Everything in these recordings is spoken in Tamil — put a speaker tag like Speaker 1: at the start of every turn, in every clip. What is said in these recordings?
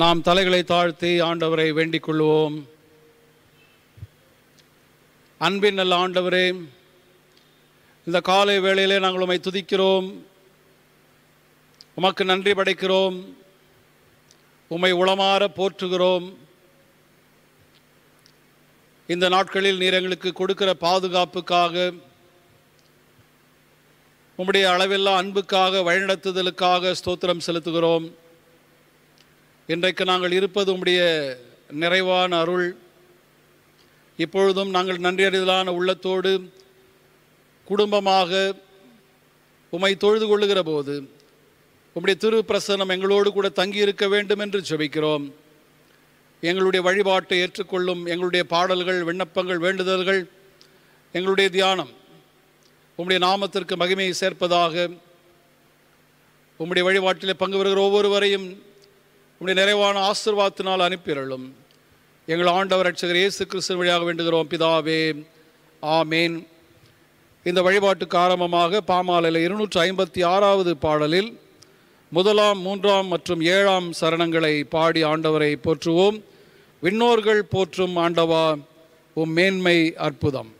Speaker 1: நாம் தலைகளை தாழ்த்தி ஆண்டவரை வேண்டிக் கொள்வோம் அன்பின் நல்ல ஆண்டவரே இந்த காலை வேளையிலே நாங்கள் உம்மை துதிக்கிறோம் உமக்கு நன்றி படைக்கிறோம் உம்மை உளமாற போற்றுகிறோம் இந்த நாட்களில் நீர் எங்களுக்கு கொடுக்கிற பாதுகாப்புக்காக உம்முடைய அளவில்லா அன்புக்காக வழிநடத்துதலுக்காக ஸ்தோத்திரம் செலுத்துகிறோம் இன்றைக்கு நாங்கள் இருப்பது உம்முடைய நிறைவான அருள் இப்பொழுதும் நாங்கள் நன்றியறிதலான உள்ளத்தோடு குடும்பமாக உமை தொழுது கொள்ளுகிற போது உம்முடைய திரு பிரசனம் எங்களோடு கூட தங்கி இருக்க வேண்டும் என்று ஜெபிக்கிறோம் எங்களுடைய வழிபாட்டை ஏற்றுக்கொள்ளும் எங்களுடைய பாடல்கள் விண்ணப்பங்கள் வேண்டுதல்கள் எங்களுடைய தியானம் உம்முடைய நாமத்திற்கு மகிமையை சேர்ப்பதாக உம்முடைய வழிபாட்டிலே பங்கு வருகிற ஒவ்வொருவரையும் உடைய நிறைவான ஆசிர்வாதத்தினால் அனுப்பியருளும் எங்கள் ஆண்டவர் அட்சகர் இயேசு கிறிஸ்தன் வழியாக வேண்டுகிறோம் பிதாவே ஆமேன் இந்த வழிபாட்டு காரணமாக பாமாலையில் இருநூற்றி ஐம்பத்தி ஆறாவது பாடலில் முதலாம் மூன்றாம் மற்றும் ஏழாம் சரணங்களை பாடி ஆண்டவரை போற்றுவோம் விண்ணோர்கள் போற்றும் ஆண்டவா உம் மேன்மை அற்புதம்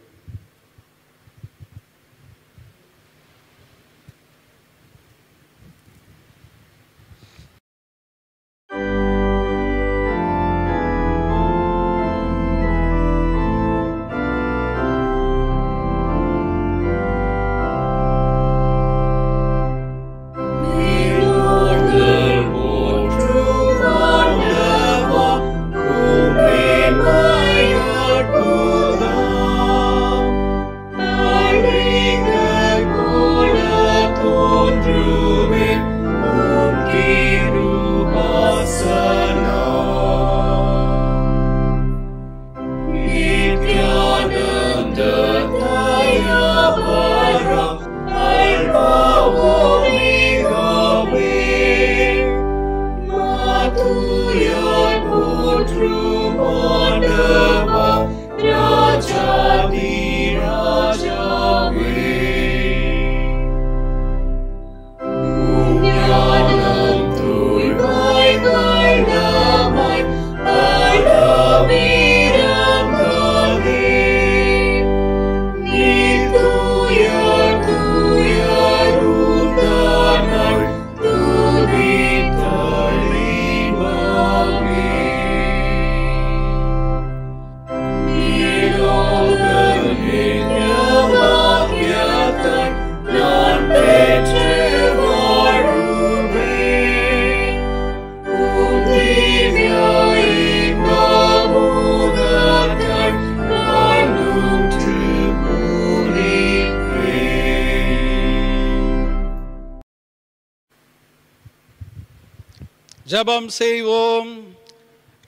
Speaker 1: ஜபம் செய்வோம்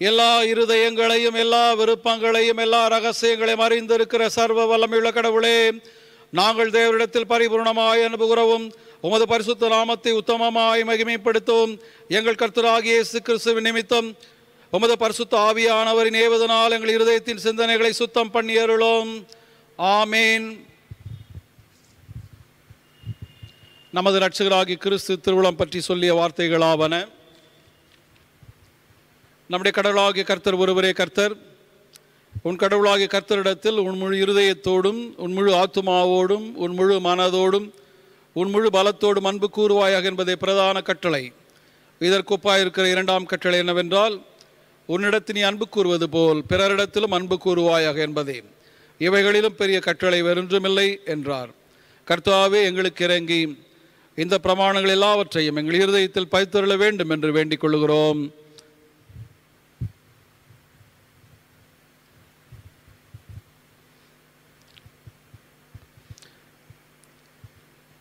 Speaker 1: எல்லா இருதயங்களையும் எல்லா விருப்பங்களையும் எல்லா ரகசியங்களையும் அறிந்திருக்கிற சர்வ வல்லமையுள்ள கடவுளே நாங்கள் தேவரிடத்தில் பரிபூர்ணமாய் அனுபுகிறவும் உமது பரிசுத்த நாமத்தை உத்தமமாய் மகிமைப்படுத்தும் எங்கள் கர்த்தராகிய இயேசு கிறிஸ்துவின் நிமித்தம் உமது பரிசுத்த ஆவியானவரின் ஏவதனால் எங்கள் இருதயத்தின் சிந்தனைகளை சுத்தம் பண்ணி அருளோம் ஆமேன் நமது ரட்சகராகி கிறிஸ்து திருவிழம் பற்றி சொல்லிய வார்த்தைகளாவன நம்முடைய கடவுளாகிய கர்த்தர் ஒருவரே கர்த்தர் உன் கடவுளாகிய கர்த்தரிடத்தில் உன் முழு இருதயத்தோடும் உன் முழு ஆத்துமாவோடும் உன் முழு மனதோடும் உன் முழு பலத்தோடும் அன்பு கூறுவாயாக என்பதே பிரதான கட்டளை இதற்குப்பாயிருக்கிற இரண்டாம் கட்டளை என்னவென்றால் உன்னிடத்தில் நீ அன்பு கூறுவது போல் பிறரிடத்திலும் அன்பு கூறுவாயாக என்பதே இவைகளிலும் பெரிய கட்டளை வென்றுமில்லை என்றார் கர்த்தாவே எங்களுக்கு இறங்கி இந்த பிரமாணங்கள் எல்லாவற்றையும் எங்கள் இருதயத்தில் பதித்தருள வேண்டும் என்று வேண்டிக் கொள்கிறோம்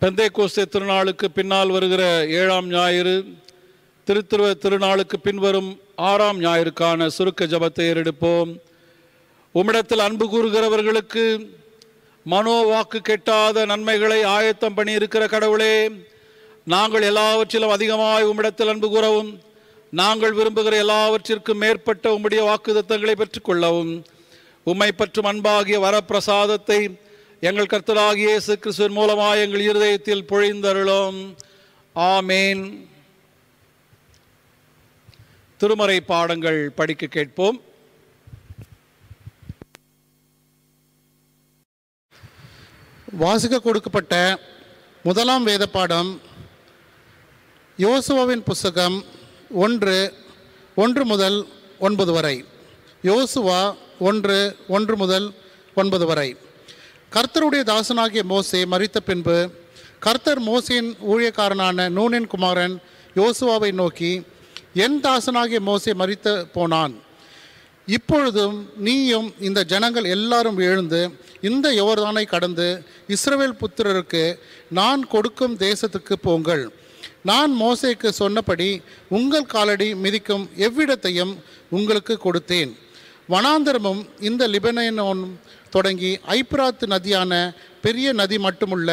Speaker 1: பெந்தை கோஸ்தே திருநாளுக்கு பின்னால் வருகிற ஏழாம் ஞாயிறு திருத்திருவ திருநாளுக்கு பின்வரும் ஆறாம் ஞாயிறுக்கான சுருக்க ஜபத்தை ஏறெடுப்போம் உம்மிடத்தில் அன்பு கூறுகிறவர்களுக்கு மனோ வாக்கு கெட்டாத நன்மைகளை ஆயத்தம் பண்ணியிருக்கிற கடவுளே நாங்கள் எல்லாவற்றிலும் அதிகமாய் உம்மிடத்தில் அன்பு கூறவும் நாங்கள் விரும்புகிற எல்லாவற்றிற்கும் மேற்பட்ட உம்முடைய வாக்குதத்தங்களை பெற்றுக்கொள்ளவும் உம்மை பற்றும் அன்பாகிய வரப்பிரசாதத்தை பிரசாதத்தை எங்கள் கர்த்தராகிய இயேசு கிறிஸ்துவின் மூலமாக எங்கள் இருதயத்தில் பொழிந்தருளும் ஆமேன் திருமறை பாடங்கள் படிக்க கேட்போம்
Speaker 2: வாசிக்க கொடுக்கப்பட்ட முதலாம் வேத பாடம் யோசுவாவின் புஸ்தகம் ஒன்று ஒன்று முதல் ஒன்பது வரை யோசுவா ஒன்று ஒன்று முதல் ஒன்பது வரை கர்த்தருடைய தாசனாகிய மோசே மறித்த பின்பு கர்த்தர் மோசையின் ஊழியக்காரனான நூனின் குமாரன் யோசுவாவை நோக்கி என் தாசனாகிய மோசே மறித்து போனான் இப்பொழுதும் நீயும் இந்த ஜனங்கள் எல்லாரும் எழுந்து இந்த யோர்தானை கடந்து இஸ்ரவேல் புத்திரருக்கு நான் கொடுக்கும் தேசத்துக்கு போங்கள் நான் மோசைக்கு சொன்னபடி உங்கள் காலடி மிதிக்கும் எவ்விடத்தையும் உங்களுக்கு கொடுத்தேன் வனாந்திரமும் இந்த லிபனோனும் தொடங்கி ஐப்ராத் நதியான பெரிய நதி மட்டுமல்ல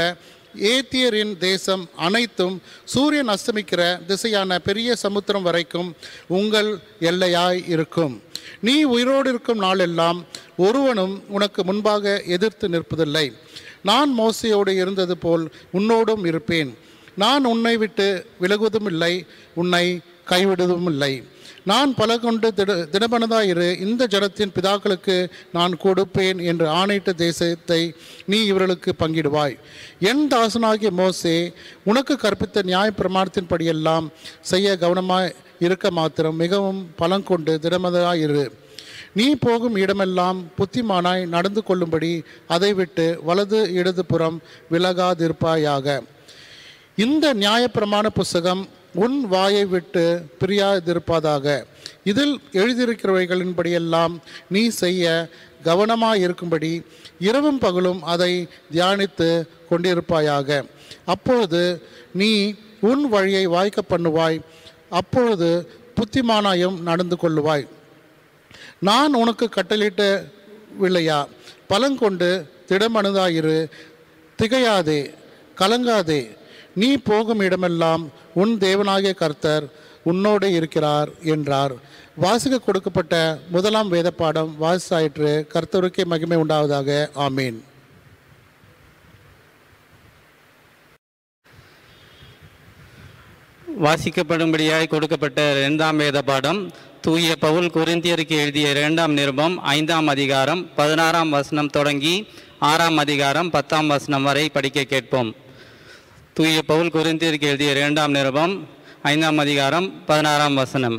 Speaker 2: ஏத்தியரின் தேசம் அனைத்தும் சூரியன் அஸ்தமிக்கிற திசையான பெரிய சமுத்திரம் வரைக்கும் உங்கள் எல்லையாய் இருக்கும் நீ உயிரோடு இருக்கும் நாளெல்லாம் ஒருவனும் உனக்கு முன்பாக எதிர்த்து நிற்பதில்லை நான் மோசையோடு இருந்தது போல் உன்னோடும் இருப்பேன் நான் உன்னை விட்டு விலகுவதும் இல்லை உன்னை கைவிடுவதும் இல்லை நான் பல கொண்டு திட திடமனதாயிரு இந்த ஜடத்தின் பிதாக்களுக்கு நான் கொடுப்பேன் என்று ஆணையிட்ட தேசத்தை நீ இவர்களுக்கு பங்கிடுவாய் என் தாசனாகிய மோசே உனக்கு கற்பித்த நியாய பிரமாணத்தின் படியெல்லாம் செய்ய கவனமாக இருக்க மாத்திரம் மிகவும் பலங்கொண்டு திடமதாயிரு நீ போகும் இடமெல்லாம் புத்திமானாய் நடந்து கொள்ளும்படி அதை விட்டு வலது இடதுபுறம் விலகாதிருப்பாயாக இந்த நியாயப்பிரமாண புஸ்தகம் உன் வாயை விட்டு பிரியாதிருப்பதாக இதில் எழுதியிருக்கிறவைகளின்படியெல்லாம் நீ செய்ய கவனமாக இருக்கும்படி இரவும் பகலும் அதை தியானித்து கொண்டிருப்பாயாக அப்பொழுது நீ உன் வழியை வாய்க்க பண்ணுவாய் அப்பொழுது புத்திமானாயும் நடந்து கொள்ளுவாய் நான் உனக்கு கட்டளிட்டு வில்லையா பலங்கொண்டு திடமனதாயிரு திகையாதே கலங்காதே நீ போகும் இடமெல்லாம் உன் தேவனாகிய கர்த்தர் உன்னோடு இருக்கிறார் என்றார் வாசிக்க கொடுக்கப்பட்ட முதலாம் வேத பாடம் வாசித்தாயிற்று கர்த்தருக்கே மகிமை உண்டாவதாக ஆமீன் வாசிக்கப்படும்படியாய்
Speaker 3: கொடுக்கப்பட்ட இரண்டாம் வேத பாடம் தூய பவுல் குறிந்தியருக்கு எழுதிய இரண்டாம் நிருபம் ஐந்தாம் அதிகாரம் பதினாறாம் வசனம் தொடங்கி ஆறாம் அதிகாரம் பத்தாம் வசனம் வரை படிக்க கேட்போம் தூய பவுல் குறிந்தியருக்கு எழுதிய இரண்டாம் நிருபம் ஐந்தாம் அதிகாரம் பதினாறாம் வசனம்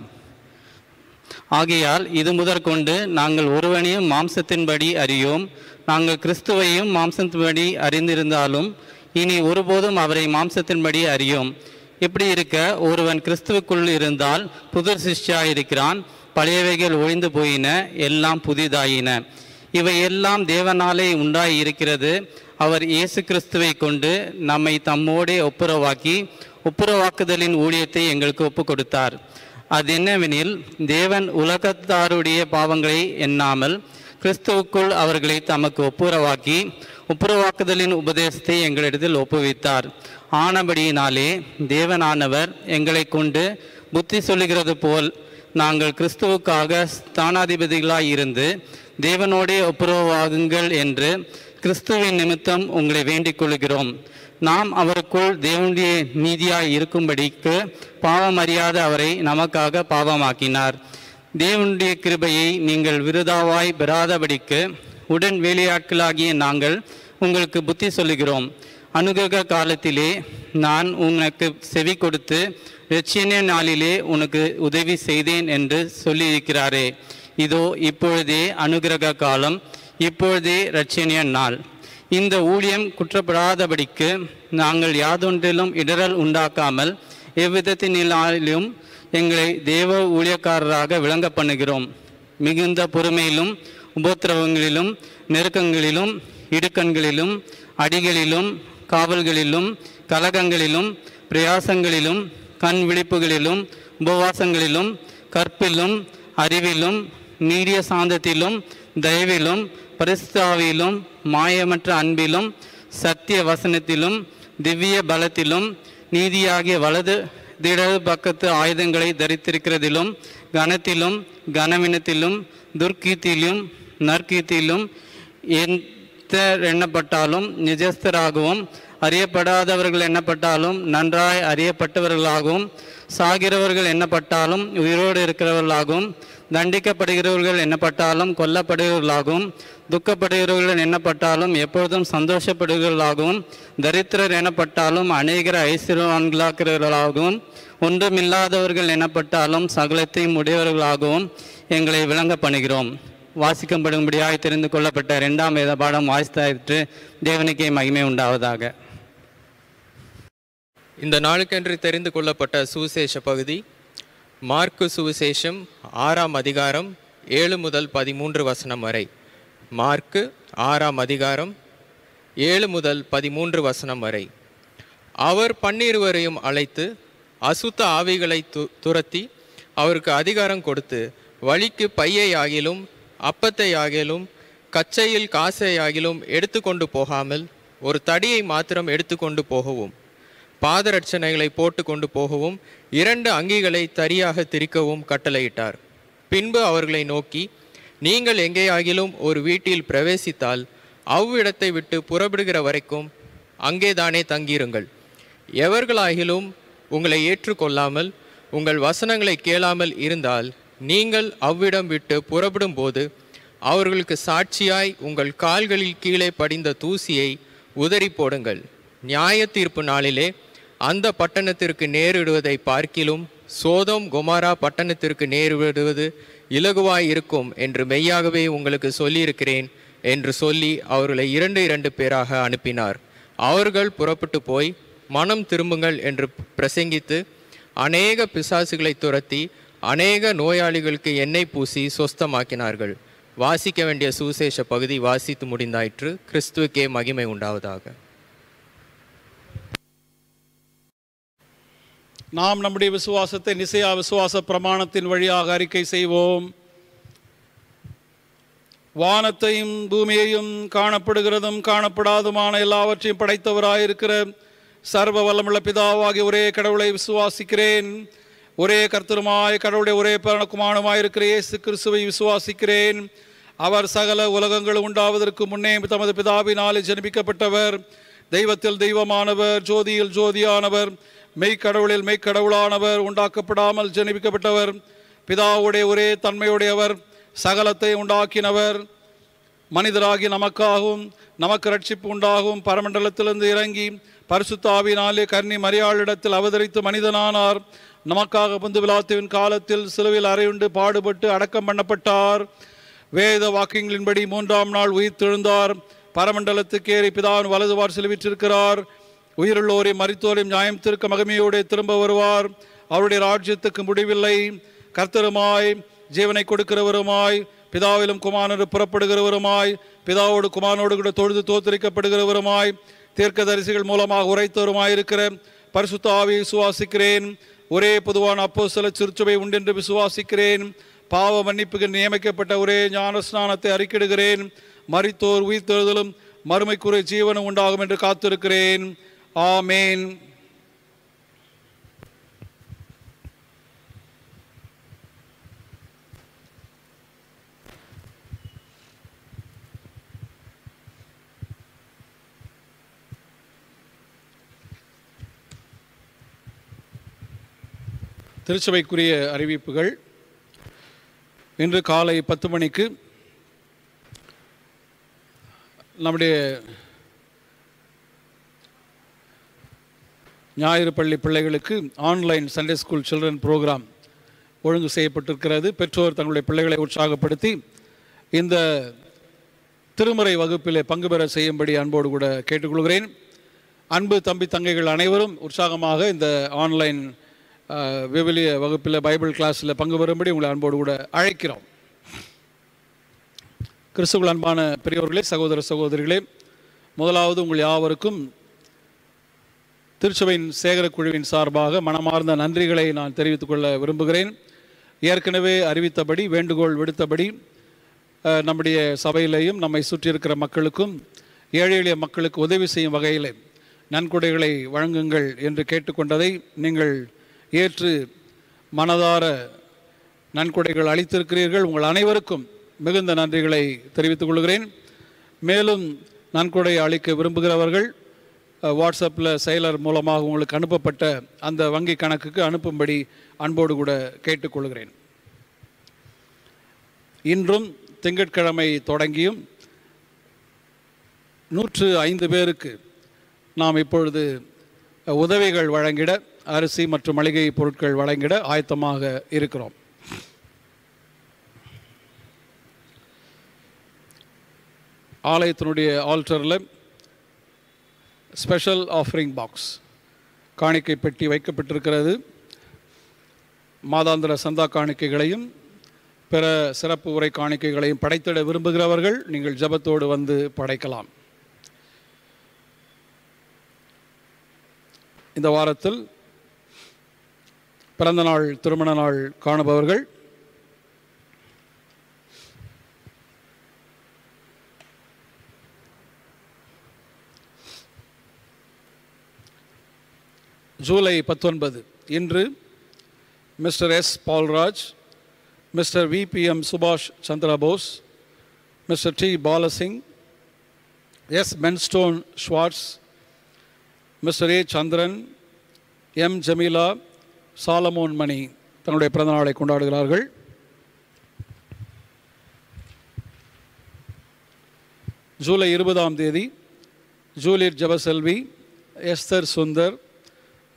Speaker 3: ஆகையால் இது முதற்கொண்டு நாங்கள் ஒருவனையும் மாம்சத்தின்படி அறியோம் நாங்கள் கிறிஸ்துவையும் மாம்சத்தின்படி அறிந்திருந்தாலும் இனி ஒருபோதும் அவரை மாம்சத்தின்படி அறியோம் இப்படி இருக்க ஒருவன் கிறிஸ்துவுக்குள் இருந்தால் புதிர் சிஷ்டியாயிருக்கிறான் பழையவைகள் ஒழிந்து போயின எல்லாம் புதிதாயின இவை எல்லாம் தேவனாலே உண்டாகி இருக்கிறது அவர் இயேசு கிறிஸ்துவை கொண்டு நம்மை தம்மோடே ஒப்புரவாக்கி ஒப்புரவாக்குதலின் ஊழியத்தை எங்களுக்கு ஒப்பு கொடுத்தார் அது என்னவெனில் தேவன் உலகத்தாருடைய பாவங்களை எண்ணாமல் கிறிஸ்துவுக்குள் அவர்களை தமக்கு ஒப்புரவாக்கி ஒப்புரவாக்குதலின் உபதேசத்தை எங்களிடத்தில் ஒப்புவித்தார் ஆனபடியினாலே தேவனானவர் எங்களை கொண்டு புத்தி சொல்லுகிறது போல் நாங்கள் கிறிஸ்துவுக்காக ஸ்தானாதிபதிகளாய் இருந்து தேவனோடே ஒப்புரவாகுங்கள் என்று கிறிஸ்துவின் நிமித்தம் உங்களை வேண்டிக் கொள்கிறோம் நாம் அவருக்குள் தேவனுடைய நீதியாய் இருக்கும்படிக்கு பாவம் அறியாத அவரை நமக்காக பாவமாக்கினார் தேவனுடைய கிருபையை நீங்கள் விருதாவாய் பெறாதபடிக்கு உடன் வேலையாட்களாகிய நாங்கள் உங்களுக்கு புத்தி சொல்லுகிறோம் அனுகிரக காலத்திலே நான் உனக்கு செவி கொடுத்து லட்சிய நாளிலே உனக்கு உதவி செய்தேன் என்று சொல்லியிருக்கிறாரே இதோ இப்பொழுதே அனுகிரக காலம் இப்பொழுது இரட்சணிய நாள் இந்த ஊழியம் குற்றப்படாதபடிக்கு நாங்கள் யாதொன்றிலும் இடரல் உண்டாக்காமல் எவ்விதத்தினாலும் எங்களை தேவ ஊழியக்காரராக விளங்க பண்ணுகிறோம் மிகுந்த பொறுமையிலும் உபத்திரவங்களிலும் நெருக்கங்களிலும் இடுக்கண்களிலும் அடிகளிலும் காவல்களிலும் கலகங்களிலும் பிரயாசங்களிலும் கண் விழிப்புகளிலும் உபவாசங்களிலும் கற்பிலும் அறிவிலும் நீரிய சாந்தத்திலும் தயவிலும் பரிஸ்தாவிலும் மாயமற்ற அன்பிலும் சத்திய வசனத்திலும் திவ்ய பலத்திலும் நீதியாகிய வலது திடது பக்கத்து ஆயுதங்களை தரித்திருக்கிறதிலும் கனத்திலும் கனவினத்திலும் துர்கீர்த்தியிலும் நற்கீர்த்தியிலும் எந்த எண்ணப்பட்டாலும் நிஜஸ்தராகவும் அறியப்படாதவர்கள் எண்ணப்பட்டாலும் நன்றாய் அறியப்பட்டவர்களாகவும் சாகிறவர்கள் எண்ணப்பட்டாலும் உயிரோடு இருக்கிறவர்களாகவும் தண்டிக்கப்படுகிறவர்கள் எண்ணப்பட்டாலும் கொல்லப்படுகிறவர்களாகவும் துக்கப்படுகிறவர்கள் எண்ணப்பட்டாலும் எப்பொழுதும் சந்தோஷப்படுகிறவர்களாகவும் தரித்திரர் எனப்பட்டாலும் அநேகர் ஐஸ்வர்வான்களாக்குறவர்களாகவும் ஒன்றுமில்லாதவர்கள் எனப்பட்டாலும் சகலத்தையும் உடையவர்களாகவும் எங்களை விளங்க பண்ணுகிறோம் வாசிக்கப்படும்படியாக தெரிந்து கொள்ளப்பட்ட இரண்டாம் வேத பாடம் வாசித்தாயிற்று தேவனுக்கே மகிமை உண்டாவதாக
Speaker 4: இந்த நாளுக்கென்று தெரிந்து கொள்ளப்பட்ட சுசேஷ பகுதி மார்க்கு சுவிசேஷம் ஆறாம் அதிகாரம் ஏழு முதல் பதிமூன்று வசனம் வரை மார்க்கு ஆறாம் அதிகாரம் ஏழு முதல் பதிமூன்று வசனம் வரை அவர் பன்னிருவரையும் அழைத்து அசுத்த ஆவிகளை து துரத்தி அவருக்கு அதிகாரம் கொடுத்து வழிக்கு பையை ஆகிலும் அப்பத்தை ஆகிலும் கச்சையில் காசை ஆகிலும் எடுத்துக்கொண்டு போகாமல் ஒரு தடியை மாத்திரம் எடுத்துக்கொண்டு போகவும் பாதரட்சனைகளை போட்டு கொண்டு போகவும் இரண்டு அங்கிகளை தரியாக திரிக்கவும் கட்டளையிட்டார் பின்பு அவர்களை நோக்கி நீங்கள் எங்கேயாகிலும் ஒரு வீட்டில் பிரவேசித்தால் அவ்விடத்தை விட்டு புறப்படுகிற வரைக்கும் அங்கேதானே தங்கியிருங்கள் எவர்களாகிலும் உங்களை ஏற்றுக்கொள்ளாமல் உங்கள் வசனங்களை கேளாமல் இருந்தால் நீங்கள் அவ்விடம் விட்டு புறப்படும் போது அவர்களுக்கு சாட்சியாய் உங்கள் கால்களில் கீழே படிந்த தூசியை உதறி போடுங்கள் நியாய தீர்ப்பு நாளிலே அந்த பட்டணத்திற்கு நேரிடுவதை பார்க்கிலும் சோதம் குமாரா பட்டணத்திற்கு நேரிடுவது இலகுவாய் இருக்கும் என்று மெய்யாகவே உங்களுக்கு சொல்லியிருக்கிறேன் என்று சொல்லி அவர்களை இரண்டு இரண்டு பேராக அனுப்பினார் அவர்கள் புறப்பட்டு போய் மனம் திரும்புங்கள் என்று பிரசங்கித்து அநேக பிசாசுகளை துரத்தி அநேக நோயாளிகளுக்கு எண்ணெய் பூசி சொஸ்தமாக்கினார்கள் வாசிக்க வேண்டிய சுவிசேஷ பகுதி வாசித்து முடிந்தாயிற்று கிறிஸ்துவுக்கே மகிமை உண்டாவதாக
Speaker 1: நாம் நம்முடைய விசுவாசத்தை நிசையா விசுவாச பிரமாணத்தின் வழியாக அறிக்கை செய்வோம் வானத்தையும் பூமியையும் காணப்படுகிறதும் காணப்படாதுமான எல்லாவற்றையும் படைத்தவராயிருக்கிற சர்வ வல்லமுள்ள பிதாவாகி ஒரே கடவுளை விசுவாசிக்கிறேன் ஒரே கர்த்தருமாய் கடவுளுடைய ஒரே பரணக்குமானுமாயிருக்கிற இயேசு கிறிஸ்துவை விசுவாசிக்கிறேன் அவர் சகல உலகங்கள் உண்டாவதற்கு முன்னே தமது பிதாவினாலே ஜெனிப்பிக்கப்பட்டவர் தெய்வத்தில் தெய்வமானவர் ஜோதியில் ஜோதியானவர் மெய்க்கடவுளில் மெய்க்கடவுளானவர் உண்டாக்கப்படாமல் ஜனிப்பிக்கப்பட்டவர் பிதாவுடைய ஒரே தன்மையுடையவர் சகலத்தை உண்டாக்கினவர் மனிதராகி நமக்காகவும் நமக்கு ரட்சிப்பு உண்டாகும் பரமண்டலத்திலிருந்து இறங்கி பரிசுத்தாவினாலே கர்ணி மரியாளிடத்தில் அவதரித்து மனிதனானார் நமக்காக பந்து விழாத்துவின் காலத்தில் சிலுவில் அறையுண்டு பாடுபட்டு அடக்கம் பண்ணப்பட்டார் வேத வாக்கியங்களின்படி மூன்றாம் நாள் உயிர் தெழுந்தார் பரமண்டலத்துக்கு ஏறி வலதுவார் செலுவிற்றிருக்கிறார் உயிருள்ளோரை மறித்தோரையும் நியாயம் திருக்க மகிமையோடு திரும்ப வருவார் அவருடைய ராஜ்யத்துக்கு முடிவில்லை கர்த்தருமாய் ஜீவனை கொடுக்கிறவருமாய் பிதாவிலும் குமாரர் புறப்படுகிறவருமாய் பிதாவோடு குமாரோடு கூட தொழுது தோத்தரிக்கப்படுகிறவருமாய் தரிசிகள் மூலமாக உரைத்தவருமாயிருக்கிற பரிசுத்த ஆவியை விசுவாசிக்கிறேன் ஒரே பொதுவான அப்போ சில சிறுச்சுவை உண்டென்று விசுவாசிக்கிறேன் பாவ மன்னிப்புக்கு நியமிக்கப்பட்ட ஒரே ஞான ஸ்நானத்தை அறிக்கிடுகிறேன் மறித்தோர் உயிர்த்தெழுதலும் மறுமைக்குரிய ஜீவனம் உண்டாகும் என்று காத்திருக்கிறேன் ஆமேன் திருச்சபைக்குரிய அறிவிப்புகள் இன்று காலை பத்து மணிக்கு நம்முடைய ஞாயிறு பள்ளி பிள்ளைகளுக்கு online Sunday school children program ஒழுங்கு செய்யப்பட்டிருக்கிறது பெற்றோர் தங்களுடைய பிள்ளைகளை உற்சாகப்படுத்தி இந்த திருமறை வகுப்பிலே பங்கு பெற செய்யும்படி அன்போடு கூட கேட்டுக்கொள்கிறேன் அன்பு தம்பி தங்கைகள் அனைவரும் உற்சாகமாக இந்த ஆன்லைன் விவிலிய வகுப்பில் பைபிள் கிளாஸில் பங்கு பெறும்படி உங்களை அன்போடு கூட அழைக்கிறோம் கிறிஸ்துவ அன்பான பெரியவர்களே சகோதர சகோதரிகளே முதலாவது உங்கள் யாவருக்கும் திருச்சபையின் சேகரக்குழுவின் சார்பாக மனமார்ந்த நன்றிகளை நான் தெரிவித்துக் கொள்ள விரும்புகிறேன் ஏற்கனவே அறிவித்தபடி வேண்டுகோள் விடுத்தபடி நம்முடைய சபையிலையும் நம்மை சுற்றியிருக்கிற மக்களுக்கும் ஏழை எளிய மக்களுக்கு உதவி செய்யும் வகையில் நன்கொடைகளை வழங்குங்கள் என்று கேட்டுக்கொண்டதை நீங்கள் ஏற்று மனதார நன்கொடைகள் அளித்திருக்கிறீர்கள் உங்கள் அனைவருக்கும் மிகுந்த நன்றிகளை தெரிவித்துக் கொள்கிறேன் மேலும் நன்கொடை அளிக்க விரும்புகிறவர்கள் வாட்ஸ்அப்பில் செயலர் மூலமாக உங்களுக்கு அனுப்பப்பட்ட அந்த வங்கி கணக்குக்கு அனுப்பும்படி அன்போடு கூட கேட்டுக்கொள்கிறேன் இன்றும் திங்கட்கிழமை தொடங்கியும் நூற்று ஐந்து பேருக்கு நாம் இப்பொழுது உதவிகள் வழங்கிட அரிசி மற்றும் மளிகை பொருட்கள் வழங்கிட ஆயத்தமாக இருக்கிறோம் ஆலயத்தினுடைய ஆல்டரில் ஸ்பெஷல் ஆஃபரிங் பாக்ஸ் காணிக்கை பெட்டி வைக்கப்பட்டிருக்கிறது மாதாந்திர சந்தா காணிக்கைகளையும் பிற சிறப்பு உரை காணிக்கைகளையும் படைத்திட விரும்புகிறவர்கள் நீங்கள் ஜபத்தோடு வந்து படைக்கலாம் இந்த வாரத்தில் பிறந்தநாள் திருமண நாள் காணுபவர்கள் ஜூலை பத்தொன்பது இன்று Mr S Balraj Mr VPM Subash Chandrabose Mr D Balasingh S Benstone Schwartz Mr A Chandran M Jamila Solomon Mani தன்னுடைய பிறந்தநாளை கொண்டாடுகிறார்கள் ஜூலை இருபதாம் தேதி Juliet Jabaselvi Esther Sundar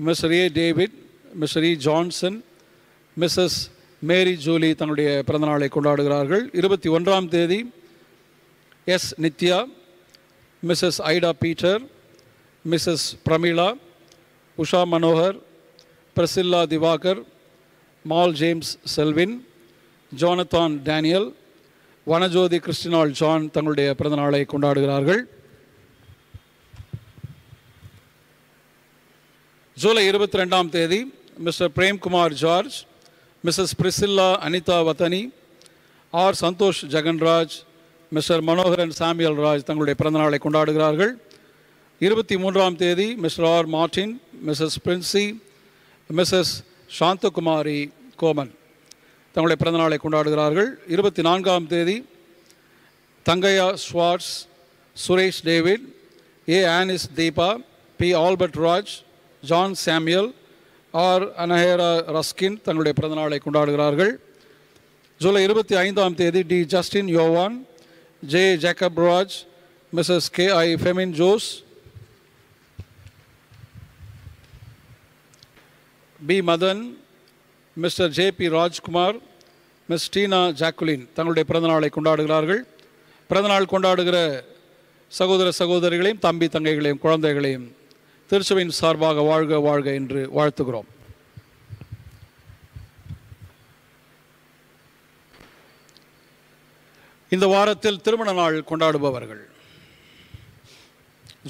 Speaker 1: Mr David Mr Johnson Mrs Mary Julie தன்னுடைய பிறந்தநாளை கொண்டாடுகிறார்கள் இருபத்தி ஒன்றாம் தேதி S Nithya Mrs Ida Peter Mrs Pramila Usha Manohar Priscilla Diwakar மால் James Selvin Jonathan Daniel Vanajothi கிறிஸ்டினால் ஜான் தங்களுடைய பிறந்தநாளை கொண்டாடுகிறார்கள் ஜூலை இருபத்தி ரெண்டாம் தேதி mister Premkumar George Mrs Priscilla Anitha Vadhani R Santhosh Jeganraj mister Manoharan Samuel Raj தங்களுடைய பிறந்தநாளை கொண்டாடுகிறார்கள் இருபத்தி மூன்றாம் தேதி mister R Martin Mrs Princy Mrs Santhakumari கோமன் தங்களுடைய பிறந்தநாளை கொண்டாடுகிறார்கள் இருபத்தி நான்காம் தேதி Thangaiah Schwartz Suresh David A Annis Deepa P Albert Raj John Samuel R அனஹேரா ரஸ்கின் தங்களுடைய பிறந்தநாளை கொண்டாடுகிறார்கள் ஜூலை இருபத்தி ஐந்தாம் தேதி டி ஜஸ்டின் யோவான் J Jacob Raj Mrs K I Femin Jose B Madan mister J P Rajkumar miss Tina Jacqueline தங்களுடைய பிறந்தநாளை கொண்டாடுகிறார்கள் பிறந்தநாள் கொண்டாடுகிற சகோதர சகோதரிகளையும் தம்பி தங்கைகளையும் குழந்தைகளையும் திருச்சபையின் சார்பாக வாழ்க வாழ்க என்று வாழ்த்துகிறோம் இந்த வாரத்தில் திருமண நாள் கொண்டாடுபவர்கள்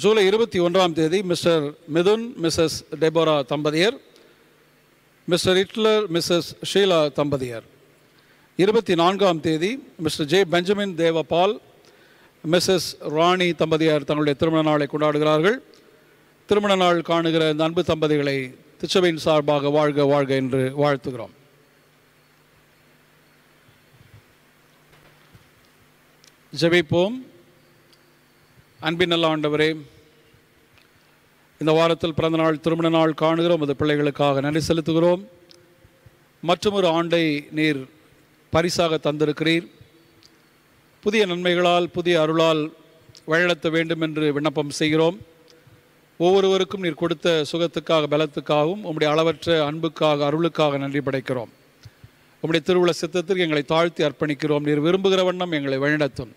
Speaker 1: ஜூலை இருபத்தி ஒன்றாம் தேதி மிஸ்டர் மிதுன் மிஸ்ஸஸ் டெபோரா தம்பதியர் மிஸ்டர் இட்லர் மிஸ்ஸஸ் ஷீலா தம்பதியர் இருபத்தி நான்காம் தேதி mister J Benjamin Devapal Mrs Rani தம்பதியார் தங்களுடைய திருமண நாளை கொண்டாடுகிறார்கள் திருமண நாள் காணுகிற இந்த அன்பு தம்பதிகளை திருச்சபையின் சார்பாக வாழ்க வாழ்க என்று வாழ்த்துகிறோம் ஜெபிப்போம் அன்பின் நல்ல ஆண்டவரே இந்த வாரத்தில் பிறந்த நாள் திருமண நாள் காணுகிறோம் அது பிள்ளைகளுக்காக நன்றி செலுத்துகிறோம் மற்றும் ஒரு ஆண்டை நீர் பரிசாக தந்திருக்கிறீர் புதிய நன்மைகளால் புதிய அருளால் வழிநடத்த வேண்டும் என்று விண்ணப்பம் செய்கிறோம் ஒவ்வொருவருக்கும் நீர் கொடுத்த சுகத்துக்காக பலத்துக்காகவும் உம்முடைய அளவற்ற அன்புக்காக அருளுக்காக நன்றி படைக்கிறோம் உம்முடைய திருவிழா சித்தத்திற்கு எங்களை தாழ்த்தி அர்ப்பணிக்கிறோம் நீர் விரும்புகிற வண்ணம் எங்களை வழிநடத்தும்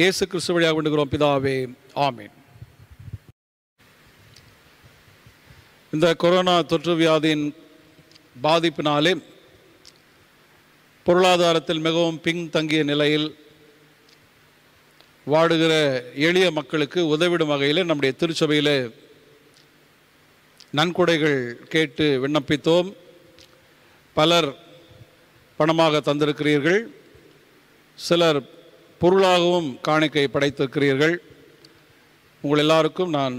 Speaker 1: இயேசு கிறிஸ்து வழியாக கொண்டுகிறோம் பிதாவே ஆமீன் இந்த கொரோனா தொற்று வியாதியின் பாதிப்பினாலே பொருளாதாரத்தில் மிகவும் பின்தங்கிய நிலையில் வாடுகிற எளிய மக்களுக்கு உதவிடும் வகையில் நம்முடைய திருச்சபையில் நன்கொடைகள் கேட்டு விண்ணப்பித்தோம் பலர் பணமாக தந்திருக்கிறீர்கள் சிலர் பொருளாகவும் காணிக்கை படைத்திருக்கிறீர்கள் உங்கள் எல்லாருக்கும் நான்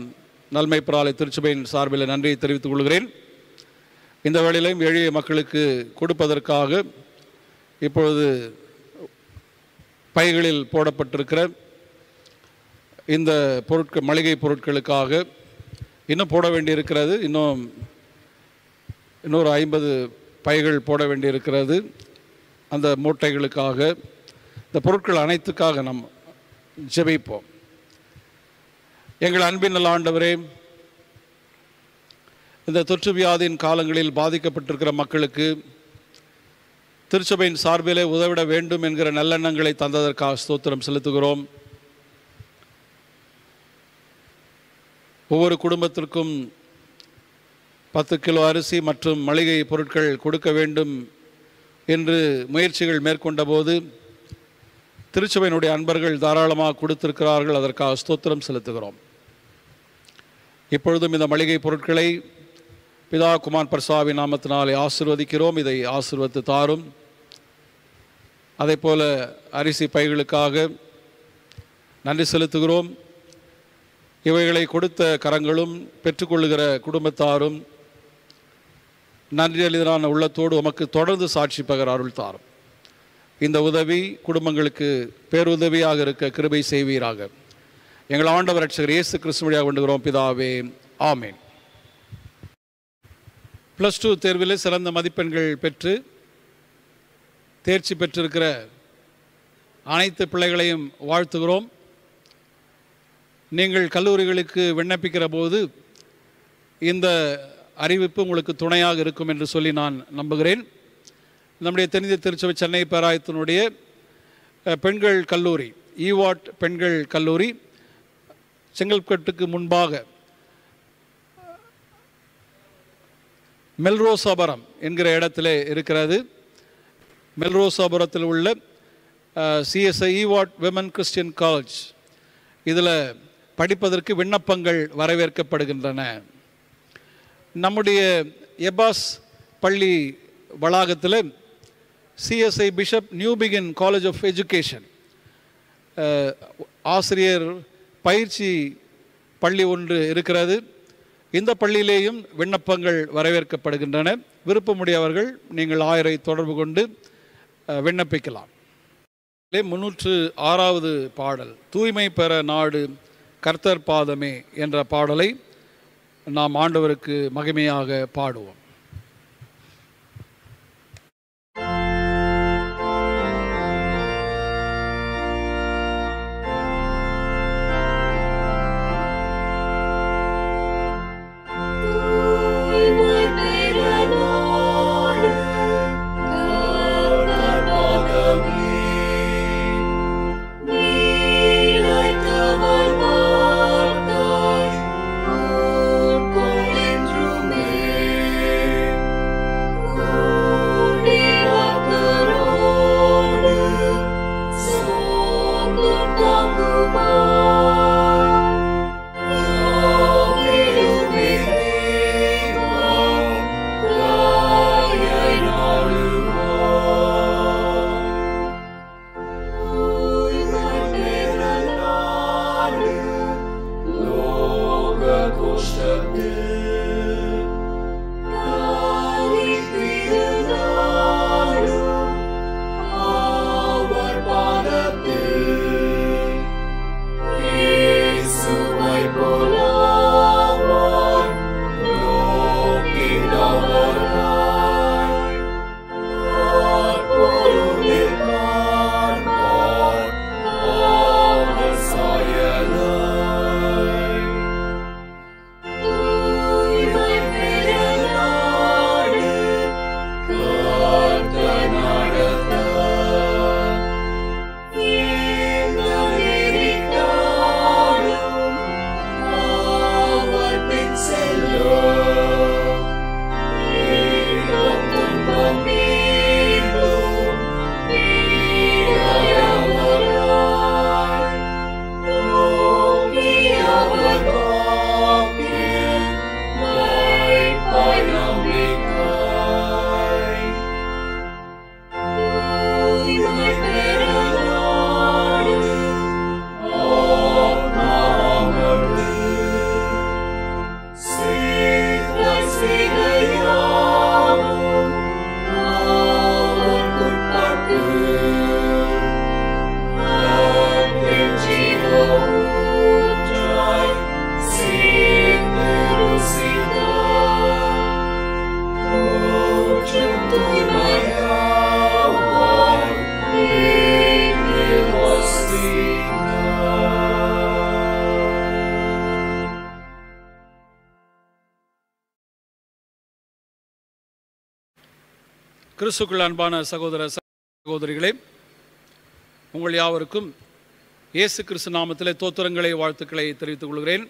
Speaker 1: நல்மை பிராலை திருச்சபையின் சார்பில் நன்றியை தெரிவித்துக் கொள்கிறேன் இந்த வேளையிலும் எளிய மக்களுக்கு கொடுப்பதற்காக இப்பொழுது பைகளில் போடப்பட்டிருக்கிற இந்த பொருட்கள் மளிகை பொருட்களுக்காக இன்னும் போட வேண்டி இருக்கிறது இன்னும் இன்னொரு ஐம்பது பைகள் போட வேண்டி இருக்கிறது அந்த மூட்டைகளுக்காக இந்த பொருட்கள் அனைத்துக்காக நாம் ஜெபிப்போம் எங்கள் அன்பின் நல்ல ஆண்டவரே இந்த தொற்று வியாதியின் காலங்களில் பாதிக்கப்பட்டிருக்கிற மக்களுக்கு திருச்சபையின் சார்பிலே உதவிட வேண்டும் என்கிற நல்லெண்ணங்களை தந்ததற்காக ஸ்தோத்திரம் செலுத்துகிறோம் ஒவ்வொரு குடும்பத்திற்கும் பத்து கிலோ அரிசி மற்றும் மளிகை பொருட்கள் கொடுக்க வேண்டும் என்று முயற்சிகள் மேற்கொண்ட போது திருச்சபையினுடைய அன்பர்கள் தாராளமாக கொடுத்திருக்கிறார்கள் அதற்காக ஸ்தோத்திரம் செலுத்துகிறோம் இப்பொழுதும் இந்த மளிகை பொருட்களை பிதா குமார் பிரசாவி நாமத்தினாலே ஆசிர்வதிக்கிறோம் இதை ஆசிர்வத்து தாரும் அதே போல் அரிசி பைகளுக்காக நன்றி செலுத்துகிறோம் இவைகளை கொடுத்த கரங்களும் பெற்றுக்கொள்ளுகிற குடும்பத்தாரும் நன்றியலிதரான உள்ளத்தோடு உமக்கு தொடர்ந்து சாட்சி பகர் அருள் தாரும் இந்த உதவி குடும்பங்களுக்கு பேருதவியாக இருக்க கிருபை செய்வீராக எங்கள் ஆண்டவர் அட்சகர் இயேசு கிருஷ்ணமொழியாக கொண்டுகிறோம் பிதாவே ஆமேன் ப்ளஸ் டூ தேர்வில் சிறந்த மதிப்பெண்கள் பெற்று தேர்ச்சி பெற்றிருக்கிற அனைத்து பிள்ளைகளையும் வாழ்த்துகிறோம் நீங்கள் கல்லூரிகளுக்கு விண்ணப்பிக்கிற போது இந்த அறிவிப்பு உங்களுக்கு துணையாக இருக்கும் என்று சொல்லி நான் நம்புகிறேன் நம்முடைய தெரிந்த திருச்சபை சென்னை பேராயத்தினுடைய பெண்கள் கல்லூரி ஈவாட் பெண்கள் கல்லூரி செங்கல்பட்டுக்கு முன்பாக மெல்ரோசாபுரம் என்கிற இடத்துல இருக்கிறது மெல்ரோசாபுரத்தில் உள்ள CSI Evart women Christian college இதில் படிப்பதற்கு விண்ணப்பங்கள் வரவேற்கப்படுகின்றன நம்முடைய எபாஸ் பள்ளி வளாகத்தில் CSI bishop Newbigin college of education ஆசிரியர் பயிற்சி பள்ளி ஒன்று இருக்கிறது இந்த பள்ளியிலேயும் விண்ணப்பங்கள் வரவேற்கப்படுகின்றன விருப்பமுடையவர்கள் நீங்கள் ஆயரை தொடர்பு கொண்டு விண்ணப்பிக்கலாம் முன்னூற்று ஆறாவது பாடல் தூய்மை பெற நாடு கர்த்தர் பாதமே என்ற பாடலை நாம் ஆண்டவருக்கு மகிமையாக பாடுவோம் கிறிஸ்துக்குள் அன்பான சகோதர சகோதரிகளே உங்கள் யாவருக்கும் இயேசு கிறிஸ்து நாமத்தில் தோத்திரங்களை வாழ்த்துக்களை தெரிவித்துக் கொள்கிறேன்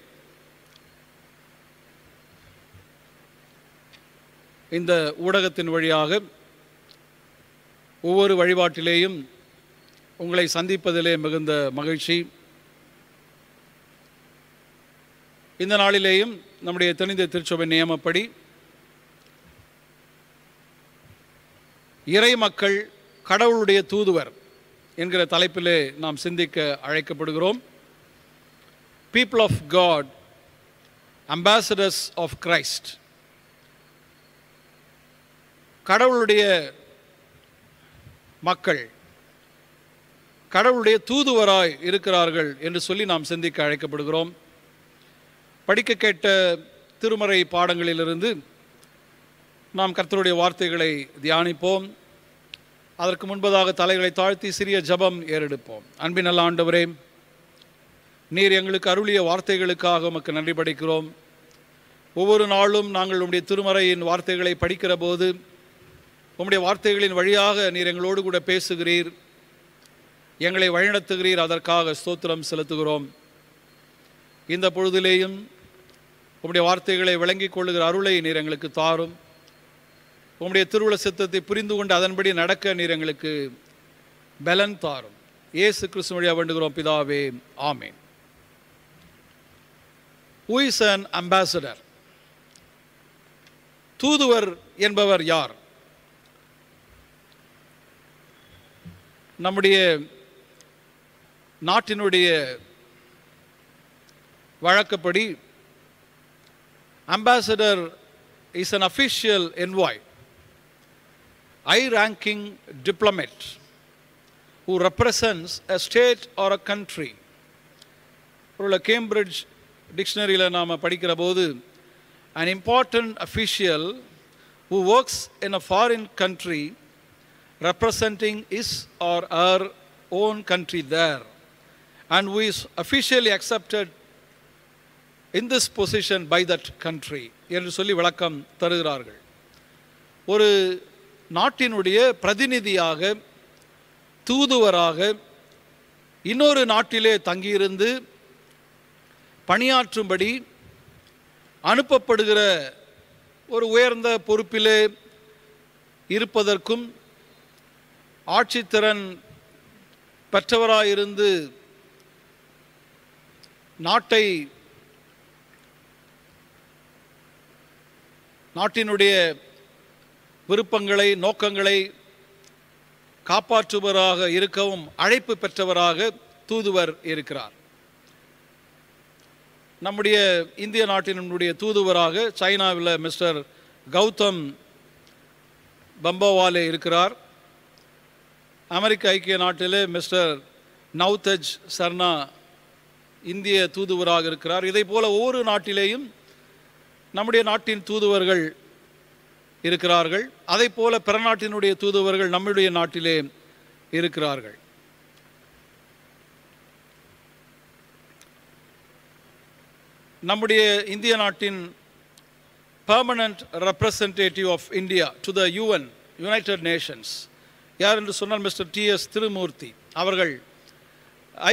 Speaker 1: இந்த ஊடகத்தின் வழியாக ஒவ்வொரு வழிபாட்டிலேயும் உங்களை சந்திப்பதிலே மிகுந்த மகிழ்ச்சி இந்த நாளிலேயும் நம்முடைய தெளிந்த திருச்சபை நியமப்படி இறை மக்கள் கடவுளுடைய தூதுவர் என்கிற தலைப்பிலே நாம் சிந்திக்க அழைக்கப்படுகிறோம் people of God ambassadors of Christ கடவுளுடைய மக்கள் கடவுளுடைய தூதுவராய் இருக்கிறார்கள் என்று சொல்லி நாம் சிந்திக்க அழைக்கப்படுகிறோம் படிக்க கேட்ட திருமறை பாடங்களிலிருந்து நாம் கர்த்தருடைய வார்த்தைகளை தியானிப்போம் அதற்கு முன்பதாக தலைகளை தாழ்த்தி சிறிய ஜபம் ஏறெடுப்போம் அன்பின் நல்ல ஆண்டவரே நீர் எங்களுக்கு அருளிய வார்த்தைகளுக்காக உமக்கு நன்றி படிக்கிறோம் ஒவ்வொரு நாளும் நாங்கள் உம்முடைய திருமறையின் வார்த்தைகளை படிக்கிற போது உம்முடைய வார்த்தைகளின் வழியாக நீர் எங்களோடு கூட பேசுகிறீர் எங்களை வழிநடத்துகிறீர் அதற்காக ஸ்தோத்திரம் செலுத்துகிறோம் இந்த பொழுதிலேயும் உம்முடைய வார்த்தைகளை விளங்கிக் கொள்ளுகிற அருளை நீர் எங்களுக்கு தாரும் உம்முடைய திருவுள சித்தத்தை புரிந்து கொண்டு அதன்படி நடக்க நீர் எங்களுக்கு பலன் தாரும் ஏசு கிறிஸ்து மொழியா வேண்டுகிறோம் பிதாவே ஆமேன் ஹூ அன் அம்பாசடர் தூதுவர் என்பவர் யார் நம்முடைய நாட்டினுடைய வழக்கப்படி ambassador is an official envoy high ranking diplomat who represents a state or a country. ஒரு கேம்பிரிட்ஜ் டிக்ஷனரியில் நாம் படிக்கிற போது an important official who works in a foreign country representing his or her own country there and who is officially accepted in this position by that country என்று சொல்லி விளக்கம் தருகிறார்கள் ஒரு நாட்டினுடைய பிரதிநிதியாக தூதுவராக இன்னொரு நாட்டிலே தங்கியிருந்து பணியாற்றும்படி அனுப்பப்படுகிற ஒரு உயர்ந்த பொறுப்பிலே இருப்பதற்கும் ஆட்சித்திறன் பெற்றவராயிருந்து நாட்டை நாட்டினுடைய விருப்பங்களை நோக்கங்களை காப்பாற்றுபவராக இருக்கவும் அழைப்பு பெற்றவராக தூதுவர் இருக்கிறார் நம்முடைய இந்திய நாட்டினுடைய தூதுவராக சைனாவில் மிஸ்டர் கௌதம் பம்போவாலே இருக்கிறார் அமெரிக்க ஐக்கிய நாட்டில் மிஸ்டர் நவ்தஜ் சர்னா இந்திய தூதுவராக இருக்கிறார் இதை போல் ஒவ்வொரு நாட்டிலேயும் நம்முடைய நாட்டின் தூதுவர்கள் இருக்கிறார்கள் அதை போல பிற நாட்டினுடைய தூதுவர்கள் நம்முடைய நாட்டிலே இருக்கிறார்கள் நம்முடைய இந்திய நாட்டின் permanent representative of India to the UN United Nations யார் என்று சொன்னால் மிஸ்டர் டி எஸ் திருமூர்த்தி அவர்கள்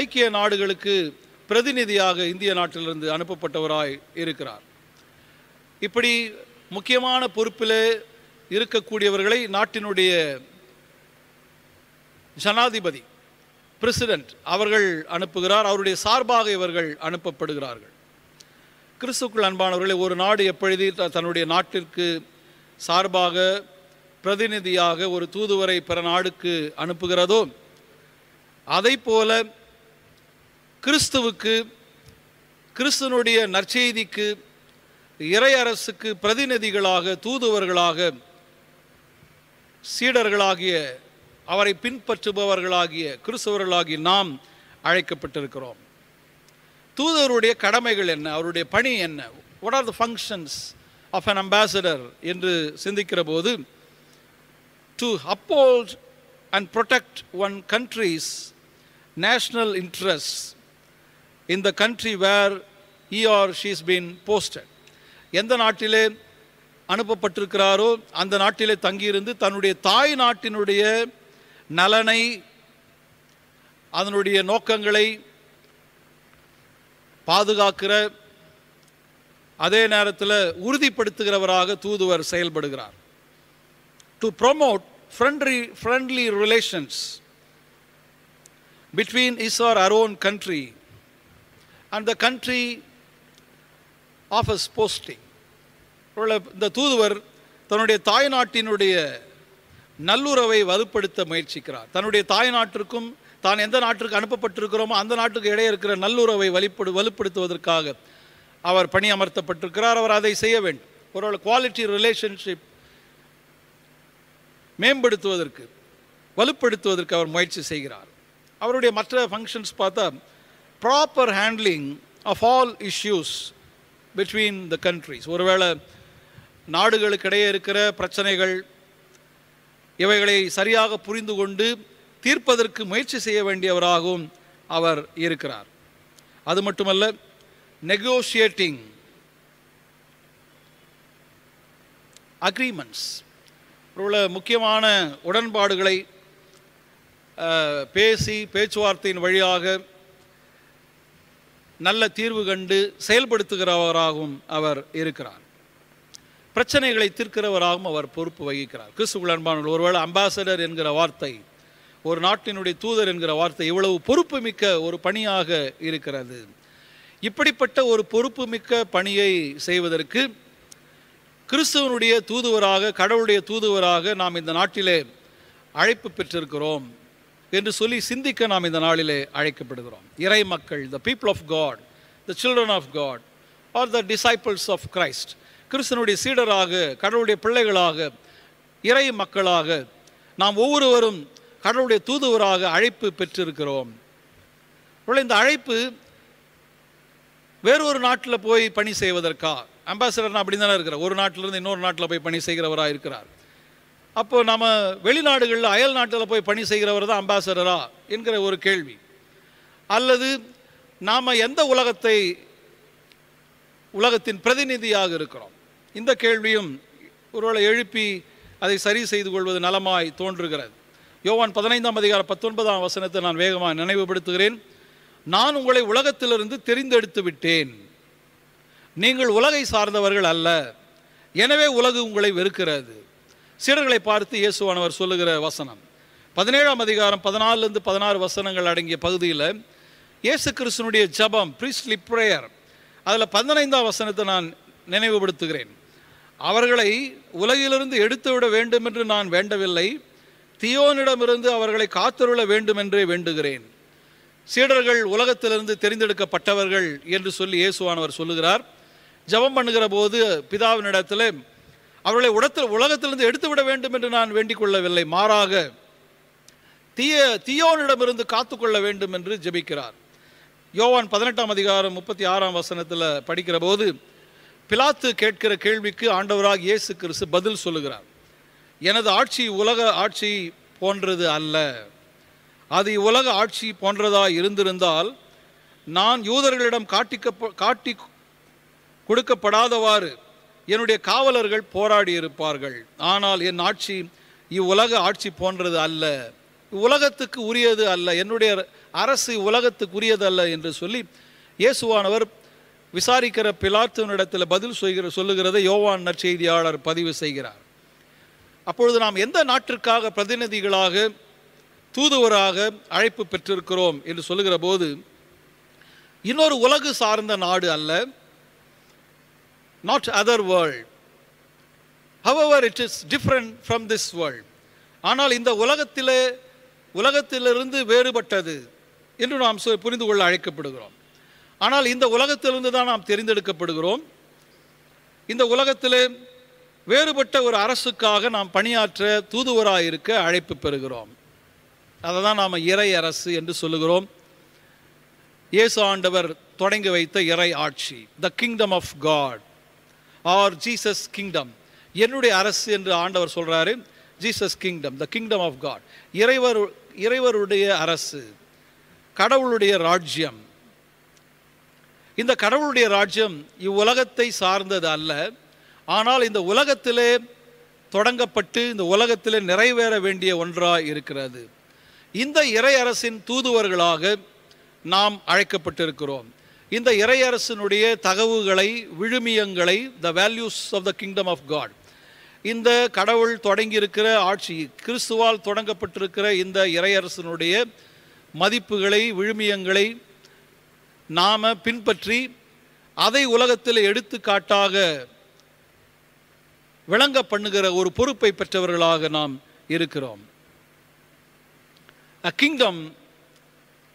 Speaker 1: ஐக்கிய நாடுகளுக்கு பிரதிநிதியாக இந்திய நாட்டிலிருந்து அனுப்பப்பட்டவராய் இருக்கிறார் இப்படி முக்கியமான பொறுப்பில் இருக்கக்கூடியவர்களை நாட்டினுடைய ஜனாதிபதி பிரசிடென்ட் அவர்கள் அனுப்புகிறார் அவருடைய சார்பாக இவர்கள் அனுப்பப்படுகிறார்கள் கிறிஸ்துக்குள் அன்பானவர்களை ஒரு நாடு எப்பொழுது தன்னுடைய நாட்டிற்கு சார்பாக பிரதிநிதியாக ஒரு தூதுவரை பிற நாடுக்கு அனுப்புகிறதோ அதை போல கிறிஸ்துவுக்கு கிறிஸ்தனுடைய நற்செய்திக்கு இறையரசுக்கு பிரதிநிதிகளாக தூதுவர்களாக சீடர்களாகிய அவரை பின்பற்றுபவர்களாகிய கிறிஸ்தவர்களாகிய நாம் அழைக்கப்பட்டிருக்கிறோம் தூதருடைய கடமைகள் என்ன அவருடைய பணி என்ன what are the functions of an ambassador என்று சிந்திக்கிற போது to uphold and protect own country's national interest in the country where he or she's been posted. எந்த நாட்டிலே அனுப்பப்பட்டிருக்கிறாரோ அந்த நாட்டிலே தங்கியிருந்து தன்னுடைய தாய் நாட்டினுடைய நலனை அதனுடைய நோக்கங்களை பாதுகாக்கிற அதே நேரத்தில் உறுதிப்படுத்துகிறவராக தூதுவர் செயல்படுகிறார் to promote friendly friendly relations between his or her own own country and the country of his posting இந்த தூதுவர் தன்னுடைய தாய்நாட்டினுடைய நல்லுறவை வலுப்படுத்த முயற்சிக்கிறார் தன்னுடைய தாய்நாட்டிற்கும் தான் எந்த நாட்டிற்கு அனுப்பப்பட்டிருக்கிறோமோ அந்த நாட்டுக்கு இடையே இருக்கிற நல்லுறவை வலிப்படு வலுப்படுத்துவதற்காக அவர் பணி அமர்த்தப்பட்டிருக்கிறார் அவர் அதை செய்ய வேண்டும் ஒரு குவாலிட்டி ரிலேஷன்ஷிப் மேம்படுத்துவதற்கு வலுப்படுத்துவதற்கு அவர் முயற்சி செய்கிறார் அவருடைய மற்ற ஃபங்க்ஷன்ஸ் பார்த்தா proper handling of all issues between the countries ஒருவேளை நாடுகளுக்கிடையே இருக்கிற பிரச்சனைகள் இவைகளை சரியாக புரிந்து கொண்டு தீர்ப்பதற்கு முயற்சி செய்ய வேண்டியவராகவும் அவர் இருக்கிறார் அது மட்டுமல்ல நெகோசியேட்டிங் அக்ரிமெண்ட்ஸ் உள்ள முக்கியமான உடன்பாடுகளை பேசி பேச்சுவார்த்தையின் வழியாக நல்ல தீர்வு கண்டு செயல்படுத்துகிறவராகவும் அவர் இருக்கிறார் பிரச்சனைகளை தீர்க்கிறவராகவும் அவர் பொறுப்பு வகிக்கிறார் கிறிஸ்து அன்பானவர்கள் ஒருவேளை அம்பாசடர் என்கிற வார்த்தை ஒரு நாட்டினுடைய தூதர் என்கிற வார்த்தை இவ்வளவு பொறுப்பு மிக்க ஒரு பணியாக இருக்கிறது இப்படிப்பட்ட ஒரு பொறுப்பு மிக்க பணியை செய்வதற்கு கிறிஸ்துவனுடைய தூதுவராக கடவுளுடைய தூதுவராக நாம் இந்த நாட்டிலே அழைப்பு பெற்றிருக்கிறோம் என்று சொல்லி சிந்திக்க நாம் இந்த நாளிலே அழைக்கப்படுகிறோம் இறை மக்கள் the people of God the children of God are the disciples of Christ கிறிஸ்தனுடைய சீடராக கடவுளுடைய பிள்ளைகளாக இறை மக்களாக நாம் ஒவ்வொருவரும் கடவுளுடைய தூதுவராக அழைப்பு பெற்றிருக்கிறோம் இந்த அழைப்பு வேறொரு நாட்டில் போய் பணி செய்வதற்கா அம்பாசிடர் அப்படி தானே இருக்கிறார் ஒரு நாட்டிலிருந்து இன்னொரு நாட்டில் போய் பணி செய்கிறவராக இருக்கிறார் அப்போ நம்ம வெளிநாடுகளில் அயல் நாட்டில் போய் பணி செய்கிறவர் தான் அம்பாசடரா என்கிற ஒரு கேள்வி அல்லது நாம் எந்த உலகத்தை உலகத்தின் பிரதிநிதியாக இருக்கிறோம் இந்த கேள்வியும் ஒருவேளை எழுப்பி அதை சரி செய்து கொள்வது நலமாய் தோன்றுகிறது யோவான் பதினைந்தாம் அதிகார பத்தொன்பதாம் வசனத்தை நான் வேகமாக நினைவுபடுத்துகிறேன் நான் உங்களை உலகத்திலிருந்து தெரிந்தெடுத்து விட்டேன் நீங்கள் உலகை சார்ந்தவர்கள் அல்ல எனவே உலகு உங்களை வெறுக்கிறது சீடர்களை பார்த்து இயேசுவானவர் சொல்லுகிற வசனம் பதினேழாம் அதிகாரம் பதினாலுலேருந்து பதினாறு வசனங்கள் அடங்கிய பகுதியில் இயேசு கிறிஸ்தனுடைய ஜபம் ப்ரீஸ்ட்லி ப்ரேயர் அதில் பதினைந்தாம் வசனத்தை நான் நினைவுபடுத்துகிறேன் அவர்களை உலகிலிருந்து எடுத்துவிட வேண்டும் என்று நான் வேண்டவில்லை தியோனிடமிருந்து அவர்களை காத்திருள வேண்டும் என்றே வேண்டுகிறேன் சீடர்கள் உலகத்திலிருந்து தெரிந்தெடுக்கப்பட்டவர்கள் என்று சொல்லி இயேசுவானவர் சொல்லுகிறார் ஜபம் பண்ணுகிற போது பிதாவினிடத்தில் அவர்களை உடத்தில் உலகத்திலிருந்து எடுத்துவிட வேண்டும் என்று நான் வேண்டிக் கொள்ளவில்லை மாறாக தீய தீயோனிடமிருந்து காத்துக்கொள்ள வேண்டும் என்று ஜெபிக்கிறார் யோவான் பதினெட்டாம் அதிகாரம் முப்பத்தி ஆறாம் வசனத்தில் படிக்கிற போது பிலாத்து கேட்கிற கேள்விக்கு ஆண்டவராக இயேசு கிறிஸ்து பதில் சொல்லுகிறார் எனது ஆட்சி உலக ஆட்சி போன்றது அல்ல அது உலக ஆட்சி போன்றதாக இருந்திருந்தால் நான் யூதர்களிடம் காட்டிக்க காட்டி கொடுக்கப்படாதவாறு என்னுடைய காவலர்கள் போராடி இருப்பார்கள் ஆனால் என் ஆட்சி இவ்வுலக ஆட்சி போன்றது அல்ல உலகத்துக்கு உரியது அல்ல என்னுடைய அரசு உலகத்துக்கு உரியது அல்ல என்று சொல்லி இயேசுவானவர் விசாரிக்கிற பிலாத்துவனிடத்தில் பதில் சொல்கிற சொல்லுகிறதை யோவான் நற்செய்தியாளர் பதிவு செய்கிறார் அப்பொழுது நாம் எந்த நாட்டிற்காக பிரதிநிதிகளாக தூதுவராக அழைப்பு பெற்றிருக்கிறோம் என்று சொல்லுகிற போது இன்னொரு உலகு சார்ந்த நாடு அல்ல not other world However, it is different from this world. ஆனால் இந்த உலகத்திலே உலகத்திலிருந்து வேறுபட்டது என்று நாம் புரிந்து கொள்ள அழைக்கப்படுகிறோம் ஆனால் இந்த உலகத்திலிருந்து தான் நாம் தெரிந்தெடுக்கப்படுகிறோம் இந்த உலகத்திலே வேறுபட்ட ஒரு அரசுக்காக நாம் பணியாற்ற தூதுவராக இருக்க அழைப்பு பெறுகிறோம் அதை தான் நாம் இறை அரசு என்று சொல்லுகிறோம் இயேசு ஆண்டவர் தொடங்கி வைத்த இறை ஆட்சி the kingdom of God or Jesus kingdom என்னுடைய அரசு என்று ஆண்டவர் சொல்கிறாரு Jesus kingdom the kingdom of God இறைவர் இறைவருடைய அரசு கடவுளுடைய ராஜ்யம் இந்த கடவுளுடைய ராஜ்யம் இவ்வுலகத்தை சார்ந்தது அல்ல ஆனால் இந்த உலகத்திலே தொடங்கப்பட்டு இந்த உலகத்திலே நிறைவேற வேண்டிய ஒன்றாக இருக்கிறது இந்த இறை அரசின் தூதுவர்களாக நாம் அழைக்கப்பட்டிருக்கிறோம் இந்த இறையரசனுடைய தகவுகளை விழுமியங்களை the values of the kingdom of God இந்த கடவுள் தொடங்கியிருக்கிற ஆட்சி கிறிஸ்துவால் தொடங்கப்பட்டிருக்கிற இந்த இறையரசனுடைய மதிப்புகளை விழுமியங்களை நாம் பின்பற்றி அதை உலகத்தில் எடுத்துக்காட்டாக விளங்க பண்ணுகிற ஒரு பொறுப்பை பெற்றவர்களாக நாம் இருக்கிறோம் a kingdom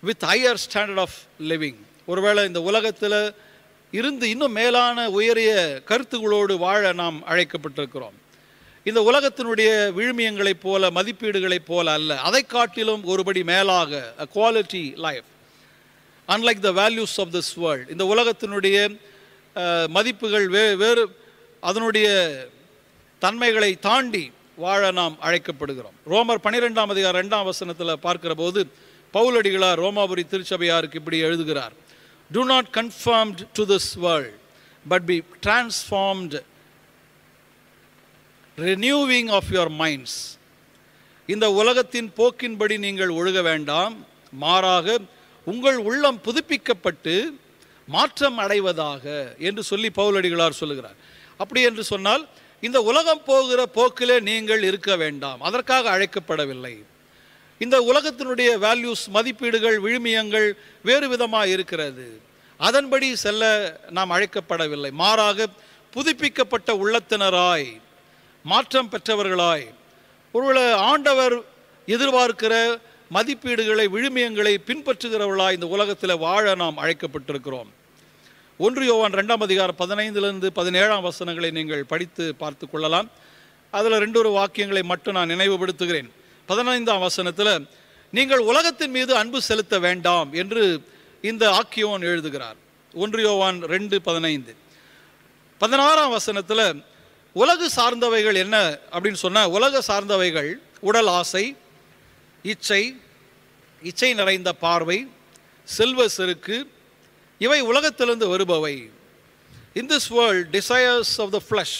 Speaker 1: with higher standard of living ஒருவேளை இந்த உலகத்தில் இருந்து இன்னும் மேலான உயரிய கருத்துகளோடு வாழ நாம் அழைக்கப்பட்டிருக்கிறோம் இந்த உலகத்தினுடைய விழுமியங்களைப் போல மதிப்பீடுகளைப் போல அல்ல அதை காட்டிலும் ஒருபடி மேலாக a quality life unlike the values of this world இந்த உலகத்தினுடைய மதிப்புகள் வே வேறு அதனுடைய தன்மைகளை தாண்டி வாழ நாம் அழைக்கப்படுகிறோம் ரோமர் பனிரெண்டாம் அதிகாரம் ரெண்டாம் வசனத்தில் பார்க்கிற போது பவுலடிகளார் ரோமாபுரி திருச்சபையாருக்கு இப்படி எழுதுகிறார் do not conform to this world but be transformed, renewing of your minds இந்த உலகத்தின் போக்கின்படி நீங்கள் ஒழுக வேண்டாம் மாறாக உங்கள் உள்ளம் புதுப்பிக்கப்பட்டு மாற்றம் அடைவதாக என்று சொல்லி பவுலடிகளார் சொல்லுகிறார் அப்படி என்று சொன்னால் இந்த உலகம் போகிற போக்கிலே நீங்கள் இருக்க வேண்டாம் அதற்காக அழைக்கப்படவில்லை இந்த உலகத்தினுடைய வேல்யூஸ் மதிப்பீடுகள் விழுமியங்கள் வேறு விதமாக இருக்கிறது அதன்படி செல்ல நாம் அழைக்கப்படவில்லை மாறாக புதுப்பிக்கப்பட்ட உள்ளத்தினராய் மாற்றம் பெற்றவர்களாய் ஒருவேளை ஆண்டவர் எதிர்பார்க்கிற மதிப்பீடுகளை விழுமியங்களை பின்பற்றுகிறவர்களாய் இந்த உலகத்தில் வாழ நாம் அழைக்கப்பட்டிருக்கிறோம் ஒன்று யோவான் ரெண்டாம் அதிகாரம் பதினைந்திலிருந்து பதினேழாம் வசனங்களை நீங்கள் படித்து பார்த்து கொள்ளலாம் அதில் ரெண்டொரு வாக்கியங்களை மட்டும் நான் நினைவுபடுத்துகிறேன் பதினைந்தாம் வசனத்தில் நீங்கள் உலகத்தின் மீது அன்பு செலுத்த வேண்டாம் என்று இந்த ஆக்கியோன் எழுதுகிறார் ஒன்றியோவான் ரெண்டு பதினைந்து பதினாறாம் வசனத்தில் உலகு சார்ந்தவைகள் என்ன அப்படின்னு சொன்னால் உலக சார்ந்தவைகள் உடல் ஆசை இச்சை இச்சை நிறைந்த பார்வை செல்வ செருக்கு இவை உலகத்திலிருந்து வருபவை in this world desires of the flesh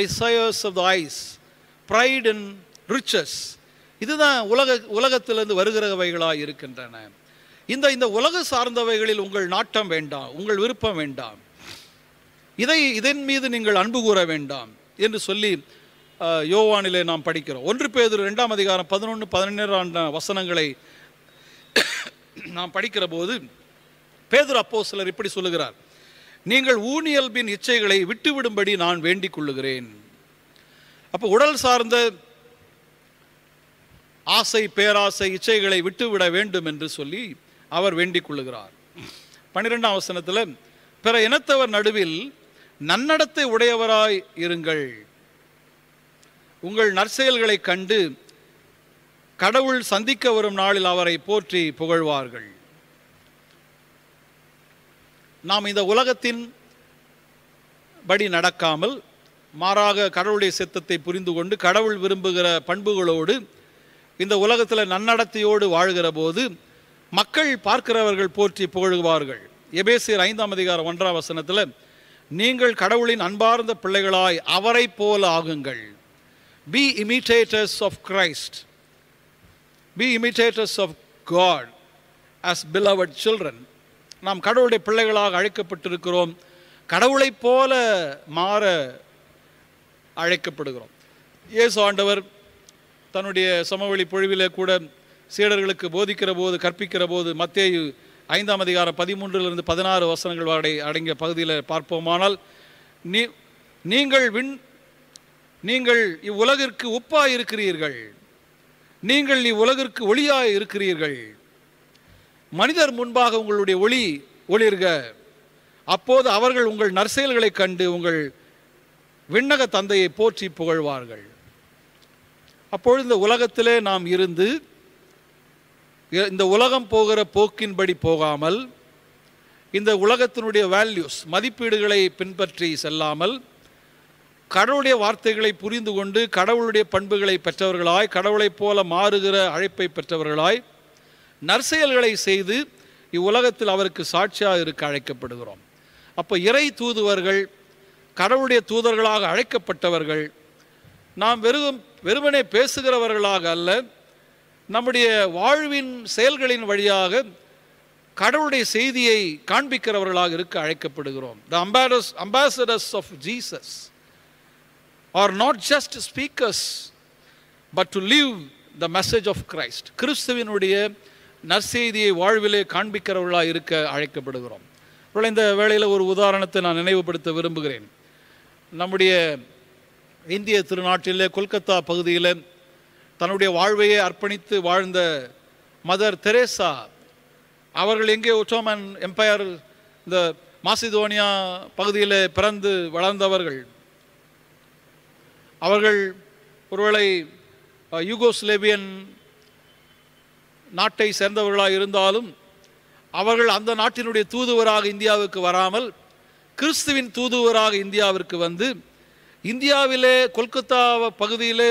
Speaker 1: desires of the eyes pride in riches இதுதான் உலக உலகத்திலிருந்து வருகிறவைகளாக இருக்கின்றன இந்த இந்த உலக சார்ந்தவைகளில் உங்கள் நாட்டம் வேண்டாம் உங்கள் விருப்பம் வேண்டாம் இதை இதன் மீது நீங்கள் அன்பு கூற வேண்டாம் என்று சொல்லி யோவானிலே நாம் படிக்கிறோம் ஒன்று பேர் ரெண்டாம் அதிகாரம் பதினொன்று பதினேழாண்ட வசனங்களை நாம் படிக்கிற போது பேதர் அப்போ சிலர் இப்படி சொல்லுகிறார் நீங்கள் ஊனியல்பின் இச்சைகளை விட்டுவிடும்படி நான் வேண்டிக் கொள்ளுகிறேன் அப்போ உடல் சார்ந்த ஆசை பேராசை இச்சைகளை விட்டுவிட வேண்டும் என்று சொல்லி அவர் வேண்டிக் கொள்ளுகிறார் பன்னிரெண்டாம் வசனத்தில் பிற இனத்தவர் நடுவில் நன்னடத்தை உடையவராய் இருங்கள் உங்கள் நற்செயல்களை கண்டு கடவுள் சந்திக்க வரும் நாளில் அவரை போற்றி புகழ்வார்கள் நாம் இந்த உலகத்தின் படி நடக்காமல் மாறாக கடவுளுடைய சித்தத்தை புரிந்து கொண்டு கடவுள் விரும்புகிற பண்புகளோடு இந்த உலகத்தில் நன்னடத்தையோடு வாழ்கிற போது மக்கள் பார்க்கிறவர்கள் போற்றி புகழுவார்கள் எபேசியர் ஐந்தாம் அதிகாரம் ஒன்றாம் வசனத்தில் நீங்கள் கடவுளின் அன்பார்ந்த பிள்ளைகளாய் அவரை போல ஆகுங்கள் be imitators of Christ be imitators of God as beloved children நாம் கடவுளுடைய பிள்ளைகளாக அழைக்கப்பட்டிருக்கிறோம் கடவுளைப் போல மாற அழைக்கப்படுகிறோம் இயேசு ஆண்டவர் தன்னுடைய சமவெளி பொழிவில் கூட சீடர்களுக்கு போதிக்கிற போது கற்பிக்கிற போது மத்திய ஐந்தாம் அதிகாரம் பதிமூன்றிலிருந்து பதினாறு வசனங்கள் வாடை அடங்கிய பகுதியில் பார்ப்போமானால் நீ நீங்கள் விண் நீங்கள் இவ்வுலகிற்கு உப்பாக இருக்கிறீர்கள் நீங்கள் இவ்வுலகிற்கு ஒளியாக இருக்கிறீர்கள் மனிதர் முன்பாக உங்களுடைய ஒளி ஒளிர்க அப்போது அவர்கள் உங்கள் நற்செயல்களை கண்டு உங்கள் விண்ணக தந்தையை போற்றி புகழ்வார்கள் அப்பொழுது இந்த உலகத்திலே நாம் இருந்து இந்த உலகம் போகிற போக்கின்படி போகாமல் இந்த உலகத்தினுடைய வேல்யூஸ் மதிப்பீடுகளை பின்பற்றி செல்லாமல் கடவுளுடைய வார்த்தைகளை புரிந்து கொண்டு கடவுளுடைய பண்புகளை பெற்றவர்களாய் கடவுளைப் போல மாறுகிற அழைப்பை பெற்றவர்களாய் நற்செயல்களை செய்து இவ்வுலகத்தில் அவருக்கு சாட்சியாக இருக்க அழைக்கப்படுகிறோம் அப்போ இறை தூதுவர்கள் கடவுளுடைய தூதர்களாக அழைக்கப்பட்டவர்கள் நாம் வெறும் வெறுமனே பேசுகிறவர்களாக அல்ல நம்முடைய வாழ்வின் செயல்களின் வழியாக கடவுளுடைய செய்தியை காண்பிக்கிறவர்களாக இருக்க அழைக்கப்படுகிறோம் the ambassadors ambassadors of Jesus are not just speakers but to live the message of Christ கிறிஸ்துவினுடைய நற்செய்தியை வாழ்விலே காண்பிக்கிறவர்களாக இருக்க அழைக்கப்படுகிறோம் இந்த வேளையில் ஒரு உதாரணத்தை நான் நினைவுபடுத்த விரும்புகிறேன் நம்முடைய இந்திய திருநாட்டிலே கொல்கத்தா பகுதியில் தன்னுடைய வாழ்வையே அர்ப்பணித்து வாழ்ந்த மதர் தெரேசா அவர்கள் எங்கே ஒட்டோமன் எம்பையர் இந்த மாசிதோனியா பகுதியில் பிறந்து வளர்ந்தவர்கள் அவர்கள் ஒருவேளை யூகோஸ்லேபியன் நாட்டை சேர்ந்தவர்களாக இருந்தாலும் அவர்கள் அந்த நாட்டினுடைய தூதுவராக இந்தியாவுக்கு வராமல் கிறிஸ்துவின் தூதுவராக இந்தியாவிற்கு வந்து இந்தியாவிலே கொல்கத்தா பகுதியிலே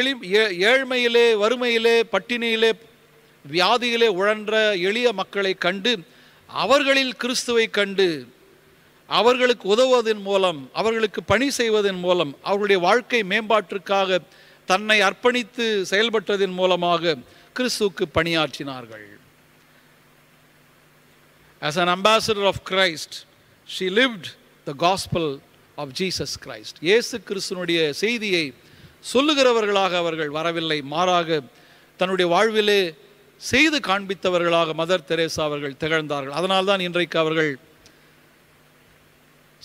Speaker 1: எளி ஏழ்மையிலே வறுமையிலே பட்டினியிலே வியாதியிலே உழன்ற எளிய மக்களை கண்டு அவர்களில் கிறிஸ்துவை கண்டு அவர்களுக்கு உதவுவதன் மூலம் அவர்களுக்கு பணி செய்வதன் மூலம் அவர்களுடைய வாழ்க்கை மேம்பாட்டிற்காக தன்னை அர்ப்பணித்து செயல்பட்டதன் மூலமாக கிறிஸ்துவுக்கு பணியாற்றினார்கள் as an ambassador of Christ she lived the gospel of Jesus Christ இயேசு கிறிஸ்தனுடைய செய்தியை சொல்லுகிறவர்களாக அவர்கள் வரவில்லை மாறாக தன்னுடைய வாழ்விலே செய்து காண்பித்தவர்களாக மதர் தெரேசா அவர்கள் திகழ்ந்தார்கள் அதனால்தான் இன்றைக்கு அவர்கள்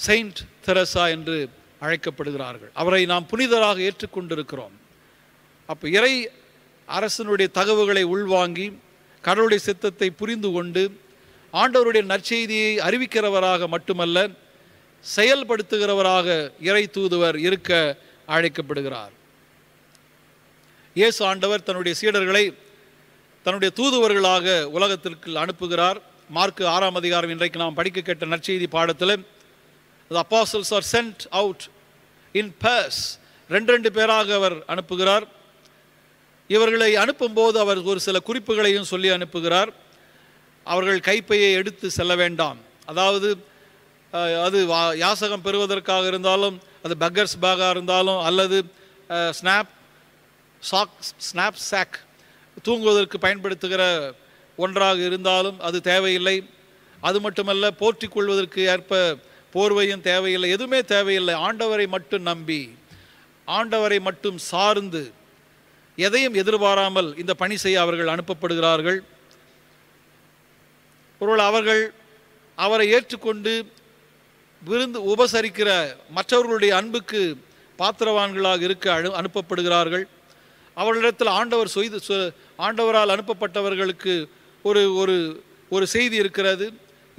Speaker 1: செயின்ட் தெரசா என்று அழைக்கப்படுகிறார்கள் அவரை நாம் புனிதராக ஏற்றுக்கொண்டிருக்கிறோம் அப்போ இறை அரசனுடைய தகவல்களை உள்வாங்கி கடவுளுடைய சித்தத்தை புரிந்து கொண்டு ஆண்டவருடைய நற்செய்தியை அறிவிக்கிறவராக மட்டுமல்ல செயல்படுத்துகிறவராக இறை தூதுவர் இருக்க அழைக்கப்படுகிறார் இயேசு ஆண்டவர் தன்னுடைய சீடர்களை தன்னுடைய தூதுவர்களாக உலகத்திற்கு அனுப்புகிறார் மார்க்கு ஆறாம் அதிகாரம் இன்றைக்கு நாம் படிக்க கேட்ட நற்செய்தி பாடத்தில் apostles are sent out in pairs ரெண்டு ரெண்டு பேராக அவர் அனுப்புகிறார் இவர்களை அனுப்பும்போது அவர் ஒரு சில குறிப்புகளையும் சொல்லி அனுப்புகிறார் அவர்கள் கைப்பையை எடுத்து செல்ல வேண்டாம் அதாவது அது யாசகம் பெறுவதற்காக இருந்தாலும் அது பக்கர்ஸ் பேக்காக இருந்தாலும் அல்லது ஸ்னாப் சாக் ஸ்னாப் சாக் தூங்குவதற்கு பயன்படுத்துகிற ஒன்றாக இருந்தாலும் அது தேவையில்லை அது மட்டுமல்ல போற்றி கொள்வதற்கு ஏற்ப போர்வையும் தேவையில்லை எதுவுமே தேவையில்லை ஆண்டவரை மட்டும் நம்பி ஆண்டவரை மட்டும் சார்ந்து எதையும் எதிர்பாராமல் இந்த பணி செய்ய அவர்கள் அனுப்பப்படுகிறார்கள் ஒருவேளை அவர்கள் அவரை ஏற்றுக்கொண்டு விருந்து உபசரிக்கிற மற்றவர்களுடைய அன்புக்கு பாத்திரவான்களாக இருக்க அனு அனுப்பப்படுகிறார்கள் அவர்களிடத்தில் ஆண்டவர் சொய்து ஆண்டவரால் அனுப்பப்பட்டவர்களுக்கு ஒரு ஒரு ஒரு செய்தி இருக்கிறது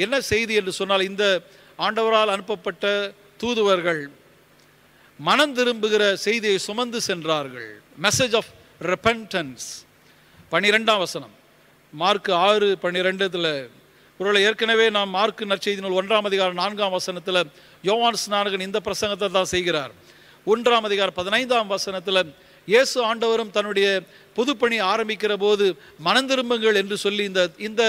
Speaker 1: என்ன செய்தி என்று சொன்னால் இந்த ஆண்டவரால் அனுப்பப்பட்ட தூதுவர்கள் மனம் திரும்புகிற செய்தியை சுமந்து சென்றார்கள் மெசேஜ் ஆஃப் ரெப்பன்டன்ஸ் பனிரெண்டாம் வசனம் மார்க் ஆறு பன்னிரெண்டு ஒருவேளை ஏற்கனவே நாம் மார்க்கு நற்செய்தி நூல் ஒன்றாம் அதிகாரம் நான்காம் வசனத்தில் யோவான் ஸ்நானகன் இந்த பிரசங்கத்தை தான் செய்கிறார் ஒன்றாம் அதிகாரம் பதினைந்தாம் வசனத்தில் இயேசு ஆண்டவரும் தன்னுடைய புதுப்பணி ஆரம்பிக்கிற போது மனம் திரும்புங்கள் என்று சொல்லி இந்த இந்த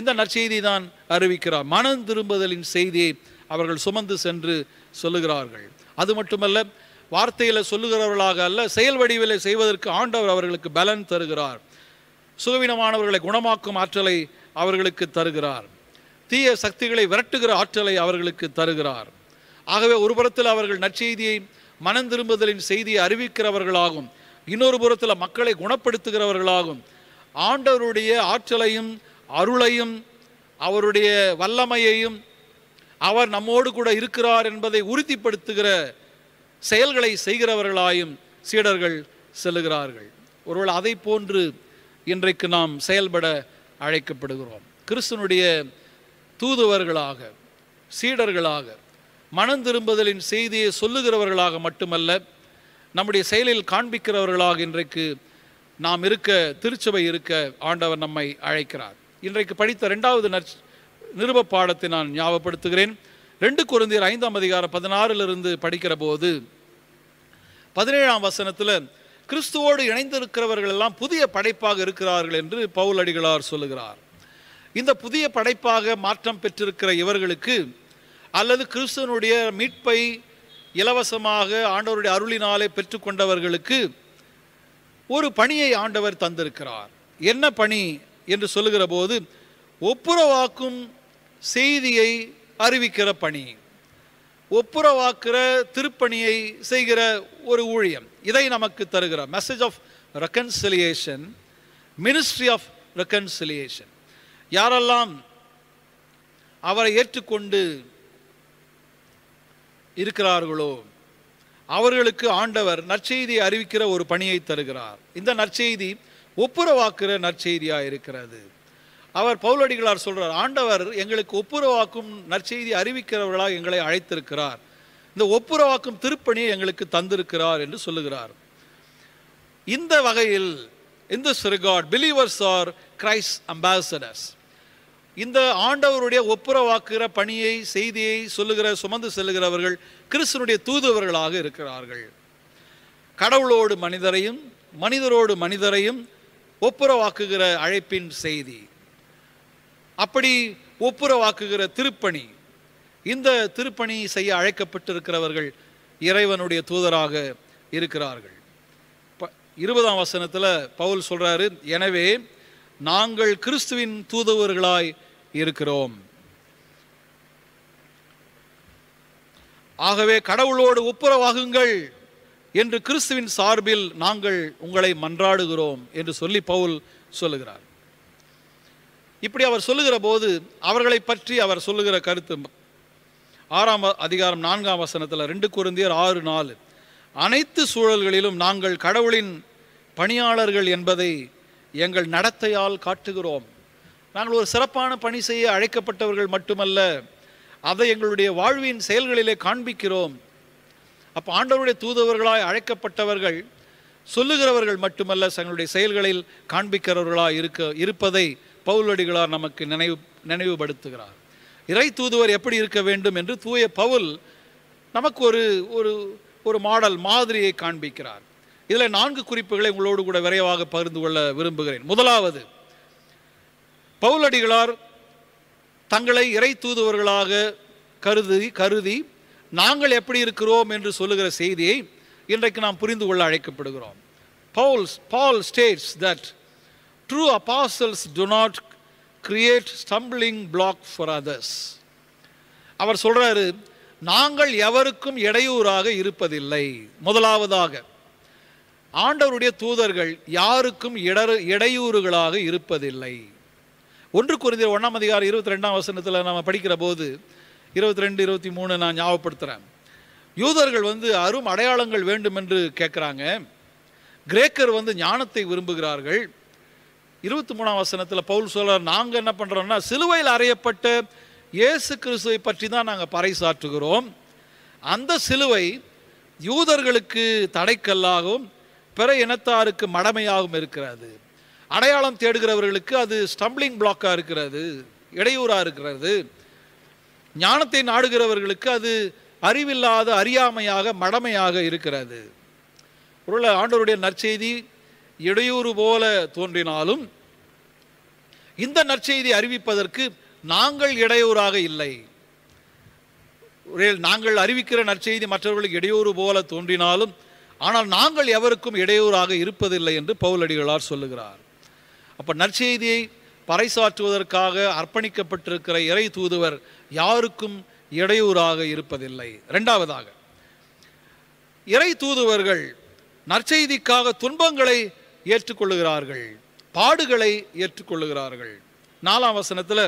Speaker 1: இந்த நற்செய்தி தான் அறிவிக்கிறார் மனம் திரும்புதலின் செய்தியை அவர்கள் சுமந்து சென்று சொல்லுகிறார்கள் அது மட்டுமல்ல வார்த்தையில் சொல்லுகிறவர்களாக அல்ல செயல் வடிவிலை செய்வதற்கு ஆண்டவர் அவர்களுக்கு பலன் தருகிறார் சுகவீனமானவர்களை குணமாக்கும் ஆற்றலை அவர்களுக்கு தருகிறார் தீய சக்திகளை விரட்டுகிற ஆற்றலை அவர்களுக்கு தருகிறார் ஆகவே ஒரு புறத்தில் அவர்கள் நற்செய்தியை மனம் திரும்புதலின் செய்தியை அறிவிக்கிறவர்களாகும் இன்னொரு புறத்தில் மக்களை குணப்படுத்துகிறவர்களாகும் ஆண்டவருடைய ஆற்றலையும் அருளையும் அவருடைய வல்லமையையும் அவர் நம்மோடு கூட இருக்கிறார் என்பதை உறுதிப்படுத்துகிற செயல்களை செய்கிறவர்களாயும் சீடர்கள் செல்லுகிறார்கள் ஒருவேளை அதை போன்று இன்றைக்கு நாம் செயல்பட அழைக்கப்படுகிறோம் கிறிஸ்தனுடைய தூதுவர்களாக சீடர்களாக மனம் திரும்புதலின் செய்தியை சொல்லுகிறவர்களாக மட்டுமல்ல நம்முடைய செயலில் காண்பிக்கிறவர்களாக இன்றைக்கு நாம் இருக்க திருச்சபை இருக்க ஆண்டவர் நம்மை அழைக்கிறார் இன்றைக்கு படித்த ரெண்டாவது நற் நிருப பாடத்தை நான் ஞாபகப்படுத்துகிறேன் ரெண்டு குழந்தையர் ஐந்தாம் அதிகாரம் பதினாறிலிருந்து படிக்கிற போது பதினேழாம் வசனத்தில் கிறிஸ்துவோடு இணைந்திருக்கிறவர்கள் எல்லாம் புதிய படைப்பாக இருக்கிறார்கள் என்று பவுல் அடிகளார் சொல்லுகிறார் இந்த புதிய படைப்பாக மாற்றம் பெற்றிருக்கிற இவர்களுக்கு அல்லது கிறிஸ்துவனுடைய மீட்பை இலவசமாக ஆண்டவருடைய அருளினாலே பெற்றுக்கொண்டவர்களுக்கு ஒரு பணியை ஆண்டவர் தந்திருக்கிறார் என்ன பணி என்று சொல்லுகிற போது ஒப்புரவாக்கும் செய்தியை அறிவிக்கிற பணி ஒப்புரவாக்குற திருப்பணியை செய்கிற ஒரு ஊழியம் இதை நமக்கு தருகிறார் message of reconciliation ministry of reconciliation யாரெல்லாம் அவரை ஏற்றுக்கொண்டு இருக்கிறார்களோ அவர்களுக்கு ஆண்டவர் நற்செய்தியை அறிவிக்கிற ஒரு பணியை தருகிறார் இந்த நற்செய்தி ஒப்புரவாக்குற நற்செய்தியாக இருக்கிறது அவர் பவுலடிகளார் சொல்கிறார் ஆண்டவர் எங்களுக்கு ஒப்புரவாக்கும் நற்செய்தி அறிவிக்கிறவர்களாக எங்களை அழைத்திருக்கிறார் இந்த ஒப்புரவாக்கும் திருப்பணியை எங்களுக்கு தந்திருக்கிறார் என்று சொல்லுகிறார் இந்த வகையில் இந்த this regard believers are Christ ambassadors இந்த ஆண்டவருடைய ஒப்புரவாக்குகிற பணியை செய்தியை சொல்லுகிற சுமந்து செல்லுகிறவர்கள் கிறிஸ்தனுடைய தூதுவர்களாக இருக்கிறார்கள் கடவுளோடு மனிதரையும் மனிதரோடு மனிதரையும் ஒப்புரவாக்குகிற அழைப்பின் செய்தி அப்படி ஒப்புரவாக்குகிற திருப்பணி இந்த திருப்பணி செய்ய அழைக்கப்பட்டிருக்கிறவர்கள் இறைவனுடைய தூதராக இருக்கிறார்கள் இருபதாம் வசனத்தில் பவுல் சொல்கிறாரு எனவே நாங்கள் கிறிஸ்துவின் தூதுவர்களாய் இருக்கிறோம் ஆகவே கடவுளோடு ஒப்புரவாகுங்கள் என்று கிறிஸ்துவின் சார்பில் நாங்கள் உங்களை மன்றாடுகிறோம் என்று சொல்லி பவுல் சொல்லுகிறார் இப்படி அவர் சொல்லுகிற போது அவர்களை பற்றி அவர் சொல்லுகிற கருத்து ஆறாம் அதிகாரம் நான்காம் வசனத்தில் ரெண்டு குருந்தியர் ஆறு நாலு அனைத்து சூழல்களிலும் நாங்கள் கடவுளின் பணியாளர்கள் என்பதை எங்கள் நடத்தையால் காட்டுகிறோம் நாங்கள் ஒரு சிறப்பான பணி செய்ய அழைக்கப்பட்டவர்கள் மட்டுமல்ல அதை எங்களுடைய வாழ்வின் செயல்களிலே காண்பிக்கிறோம் அப்போ ஆண்டவருடைய தூதுவர்களாய் அழைக்கப்பட்டவர்கள் சொல்லுகிறவர்கள் மட்டுமல்ல தங்களுடைய செயல்களில் காண்பிக்கிறவர்களாக இருக்க இருப்பதை பவுலடிகளார் நமக்கு நினைவு நினைவுபடுத்துகிறார் இறை தூதுவர் எப்படி இருக்க வேண்டும் என்று தூய பவுல் நமக்கு ஒரு ஒரு ஒரு மாடல் மாதிரியை காண்பிக்கிறார் இதில் நான்கு குறிப்புகளை உங்களோடு கூட விரைவாக பகிர்ந்து கொள்ள விரும்புகிறேன் முதலாவது பவுலடிகளார் தங்களை இறை தூதுவர்களாக கருதி கருதி நாங்கள் எப்படி இருக்கிறோம் என்று சொல்லுகிற செய்தியை இன்றைக்கு நாம் புரிந்து கொள்ள அழைக்கப்படுகிறோம் Paul's Paul states that true apostles do not create stumbling block for others அவர் சொல்கிறாரு நாங்கள் எவருக்கும் இடையூறாக இருப்பதில்லை முதலாவதாக ஆண்டவருடைய தூதர்கள் யாருக்கும் இடர் இடையூறுகளாக இருப்பதில்லை ஒன்று குறிந்த ஒன்றாம் அதிகாரம் இருபத்தி ரெண்டாம் வசனத்தில் நம்ம படிக்கிற போது இருபத்தி ரெண்டு இருபத்தி மூணு நான் ஞாபகப்படுத்துகிறேன் யூதர்கள் வந்து அரும் அடையாளங்கள் வேண்டும் என்று கேட்குறாங்க கிரேக்கர் வந்து ஞானத்தை விரும்புகிறார்கள் இருபத்தி மூணாம் வசனத்தில் பவுல் சொல்கிறார் நாங்கள் என்ன பண்ணுறோம்னா சிலுவையில் அறையப்பட்டு இயேசு கிறிஸ்துவை பற்றி தான் நாங்கள் பறைசாற்றுகிறோம் அந்த சிலுவை யூதர்களுக்கு தடைக்கல்லாகவும் பிற இனத்தாருக்கு மடமையாகவும் இருக்கிறது அடையாளம் தேடுகிறவர்களுக்கு அது ஸ்டம்பிளிங் பிளாக்காக இருக்கிறது இடையூறாக இருக்கிறது ஞானத்தை நாடுகிறவர்களுக்கு அது அறிவில்லாத அறியாமையாக மடமையாக இருக்கிறது பொருள் ஆண்டோருடைய நற்செய்தி இடையூறு போல தோன்றினாலும் இந்த நற்செய்தி அறிவிப்பதற்கு நாங்கள் இடையூறாக இல்லை நாங்கள் அறிவிக்கிற நற்செய்தி மற்றவர்களுக்கு இடையூறு போல தோன்றினாலும் ஆனால் நாங்கள் எவருக்கும் இடையூறாக இருப்பதில்லை என்று பவுலடிகளார் சொல்லுகிறார் அப்போ நற்செய்தியை பறைசாற்றுவதற்காக அர்ப்பணிக்கப்பட்டிருக்கிற இறை தூதுவர் யாருக்கும் இடையூறாக இருப்பதில்லை ரெண்டாவதாக இறை தூதுவர்கள் நற்செய்திக்காக துன்பங்களை ஏற்றுக்கொள்ளுகிறார்கள் பாடுகளை ஏற்றுக்கொள்ளுகிறார்கள் நாலாம் வசனத்தில்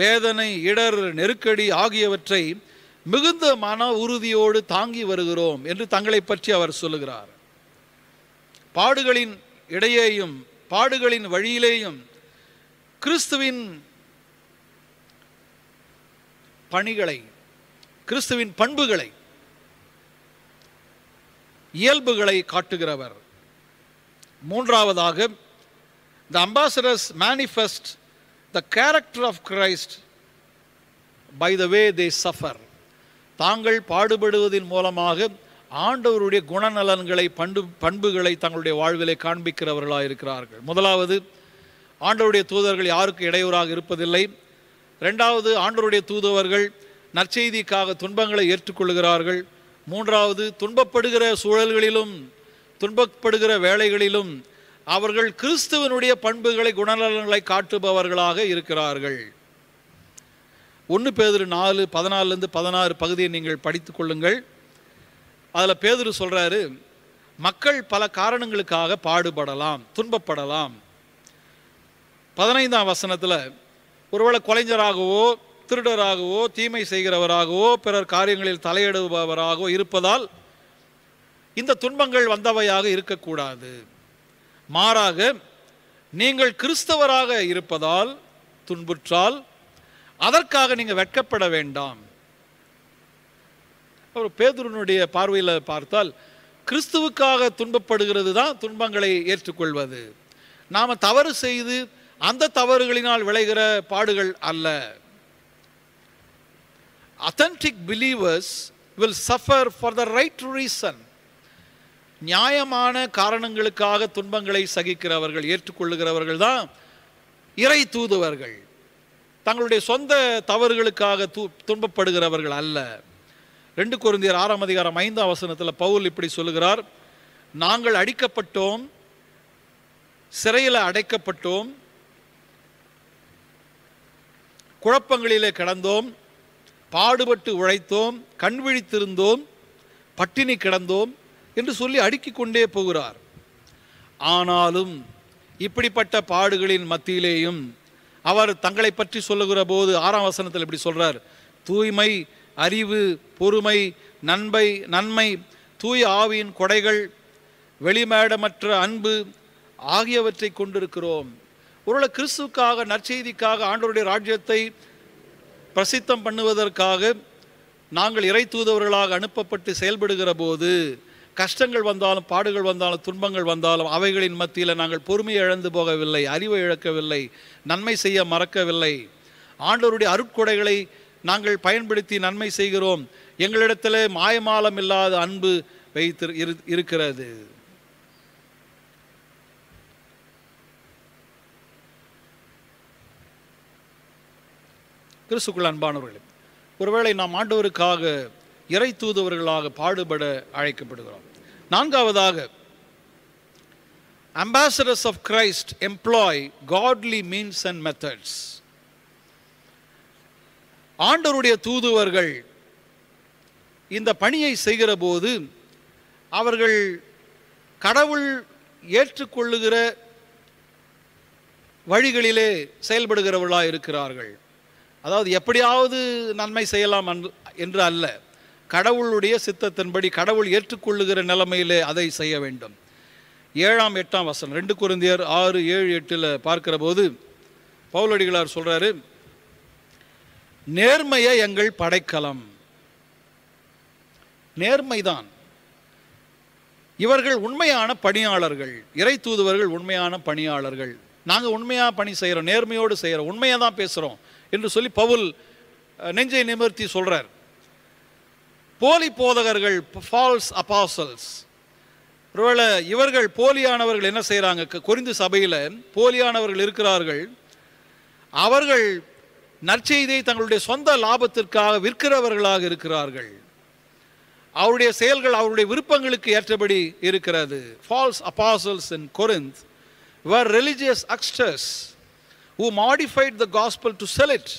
Speaker 1: வேதனை இடர் நெருக்கடி ஆகியவற்றை மிகுந்த மன உறுதியோடு தாங்கி வருகிறோம் என்று தங்களை பற்றி அவர் சொல்லுகிறார் பாடுகளின் இடையேயும் பாடுகளின் வழியிலேயும் கிறிஸ்துவின் பணிகளை கிறிஸ்துவின் பண்புகளை இயல்புகளை காட்டுகிறவர் மூன்றாவதாக the ambassadors manifest the character of Christ by the way they suffer தாங்கள் பாடுபடுவதன் மூலமாக ஆண்டவருடைய குணநலன்களை பண்பு பண்புகளை தங்களுடைய வாழ்விலே காண்பிக்கிறவர்களாக இருக்கிறார்கள் முதலாவது ஆண்டவருடைய தூதர்கள் யாருக்கு இடையூறாக இருப்பதில்லை ரெண்டாவது ஆண்டவருடைய தூதுவர்கள் நற்செய்திக்காக துன்பங்களை ஏற்றுக்கொள்கிறார்கள் மூன்றாவது துன்பப்படுகிற சூழல்களிலும் துன்பப்படுகிற வேளைகளிலும் அவர்கள் கிறிஸ்துவனுடைய பண்புகளை குணநலன்களை காட்டுபவர்களாக இருக்கிறார்கள் ஒன்று பேதர் நாலு பதினாலுலேருந்து பதினாறு பகுதியை நீங்கள் படித்து கொள்ளுங்கள் அதில் பேதர் சொல்கிறாரு மக்கள் பல காரணங்களுக்காக பாடுபடலாம் துன்பப்படலாம் பதினைந்தாம் வசனத்தில் ஒருவேளை கொலைஞராகவோ திருடராகவோ தீமை செய்கிறவராகவோ பிறர் காரியங்களில் தலையிடுபவராகவோ இருப்பதால் இந்த துன்பங்கள் வந்தவையாக இருக்கக்கூடாது மாறாக நீங்கள் கிறிஸ்தவராக இருப்பதால் துன்புற்றால் அதற்காக நீங்கள் வெட்கப்பட வேண்டாம் ஒரு பேதுருனுடைய பார்வையில் பார்த்தால் கிறிஸ்துவுக்காக துன்பப்படுகிறது தான் துன்பங்களை ஏற்றுக்கொள்வது நாம் தவறு செய்து அந்த தவறுகளினால் விளைகிற பாடுகள் அல்ல authentic believers will suffer for the right reason நியாயமான காரணங்களுக்காக துன்பங்களை சகிக்கிறவர்கள் ஏற்றுக்கொள்ளுகிறவர்கள் தான் இறை தூதுவர்கள் தங்களுடைய சொந்த தவறுகளுக்காக தூ துன்பப்படுகிறவர்கள் அல்ல ரெண்டு குருந்தியர் ஆறாம் அதிகாரம் ஐந்தாம் வசனத்தில் பவுல் இப்படி சொல்லுகிறார் நாங்கள் அடிக்கப்பட்டோம் சிறையில் அடைக்கப்பட்டோம் குழப்பங்களிலே கிடந்தோம் பாடுபட்டு உழைத்தோம் கண் விழித்திருந்தோம் பட்டினி கிடந்தோம் என்று சொல்லி அடுக்கிக் கொண்டே போகிறார் ஆனாலும் இப்படிப்பட்ட பாடுகளின் மத்தியிலேயும் அவர் தங்களை பற்றி சொல்லுகிற போது ஆறாம் வசனத்தில் இப்படி சொல்கிறார் தூய்மை அறிவு பொறுமை நன்மை நன்மை தூய் ஆவியின் கொடைகள் வெளிமேடமற்ற அன்பு ஆகியவற்றை கொண்டிருக்கிறோம் ஒருவேளை கிறிஸ்துக்காக நற்செய்திக்காக ஆண்டோருடைய ராஜ்யத்தை பிரசித்தம் பண்ணுவதற்காக நாங்கள் இறை தூதவர்களாக அனுப்பப்பட்டு செயல்படுகிற போது கஷ்டங்கள் வந்தாலும் பாடுகள் வந்தாலும் துன்பங்கள் வந்தாலும் அவைகளின் மத்தியில் நாங்கள் பொறுமையை இழந்து போகவில்லை அறிவை இழக்கவில்லை நன்மை செய்ய மறக்கவில்லை ஆண்டவருடைய அருட்கொடைகளை நாங்கள் பயன்படுத்தி நன்மை செய்கிறோம் எங்களிடத்தில் மாயமாலம் இல்லாத அன்பு வைத்து இருக்கிறது கிறிஸ்துக்குள் அன்பானவர்களே ஒருவேளை நாம் ஆண்டவருக்காக இறை தூதுவர்களாக பாடுபட அழைக்கப்படுகிறோம் நான்காவதாக ambassadors of Christ employ godly means and methods ஆண்டருடைய தூதுவர்கள் இந்த பணியை செய்கிற போது அவர்கள் கடவுள் ஏற்றுக்கொள்ளுகிற வழிகளிலே செயல்படுகிறவர்களாக இருக்கிறார்கள் அதாவது எப்படியாவது நன்மை செய்யலாம் என்று அல்ல கடவுளுடைய சித்தத்தின்படி கடவுள் ஏற்றுக்கொள்ளுகிற நிலைமையிலே அதை செய்ய வேண்டும் ஏழாம் எட்டாம் வசனம் ரெண்டு குருந்தியர் ஆறு ஏழு எட்டில் பார்க்கிற போது பவுலடிகளார் சொல்கிறாரு நேர்மையை எங்கள் படைக்கலம் நேர்மைதான் இவர்கள் உண்மையான பணியாளர்கள் இறை தூதுவர்கள் உண்மையான பணியாளர்கள் நாங்கள் உண்மையாக பணி செய்கிறோம் நேர்மையோடு செய்கிறோம் உண்மையாக தான் பேசுகிறோம் என்று சொல்லி பவுல் நெஞ்சை நிமிர்த்தி சொல்கிறார் போலி போதகர்கள் ஃபால்ஸ் அப்பாசல்ஸ் ஒருவேளை இவர்கள் போலியானவர்கள் என்ன செய்கிறாங்க குறிந்து சபையில் போலியானவர்கள் இருக்கிறார்கள் அவர்கள் நற்செய்தியை தங்களுடைய சொந்த லாபத்திற்காக விற்கிறவர்களாக இருக்கிறார்கள் அவருடைய செயல்கள் அவருடைய விருப்பங்களுக்கு ஏற்றபடி இருக்கிறது false apostles in Corinth were religious hucksters who modified the gospel to sell it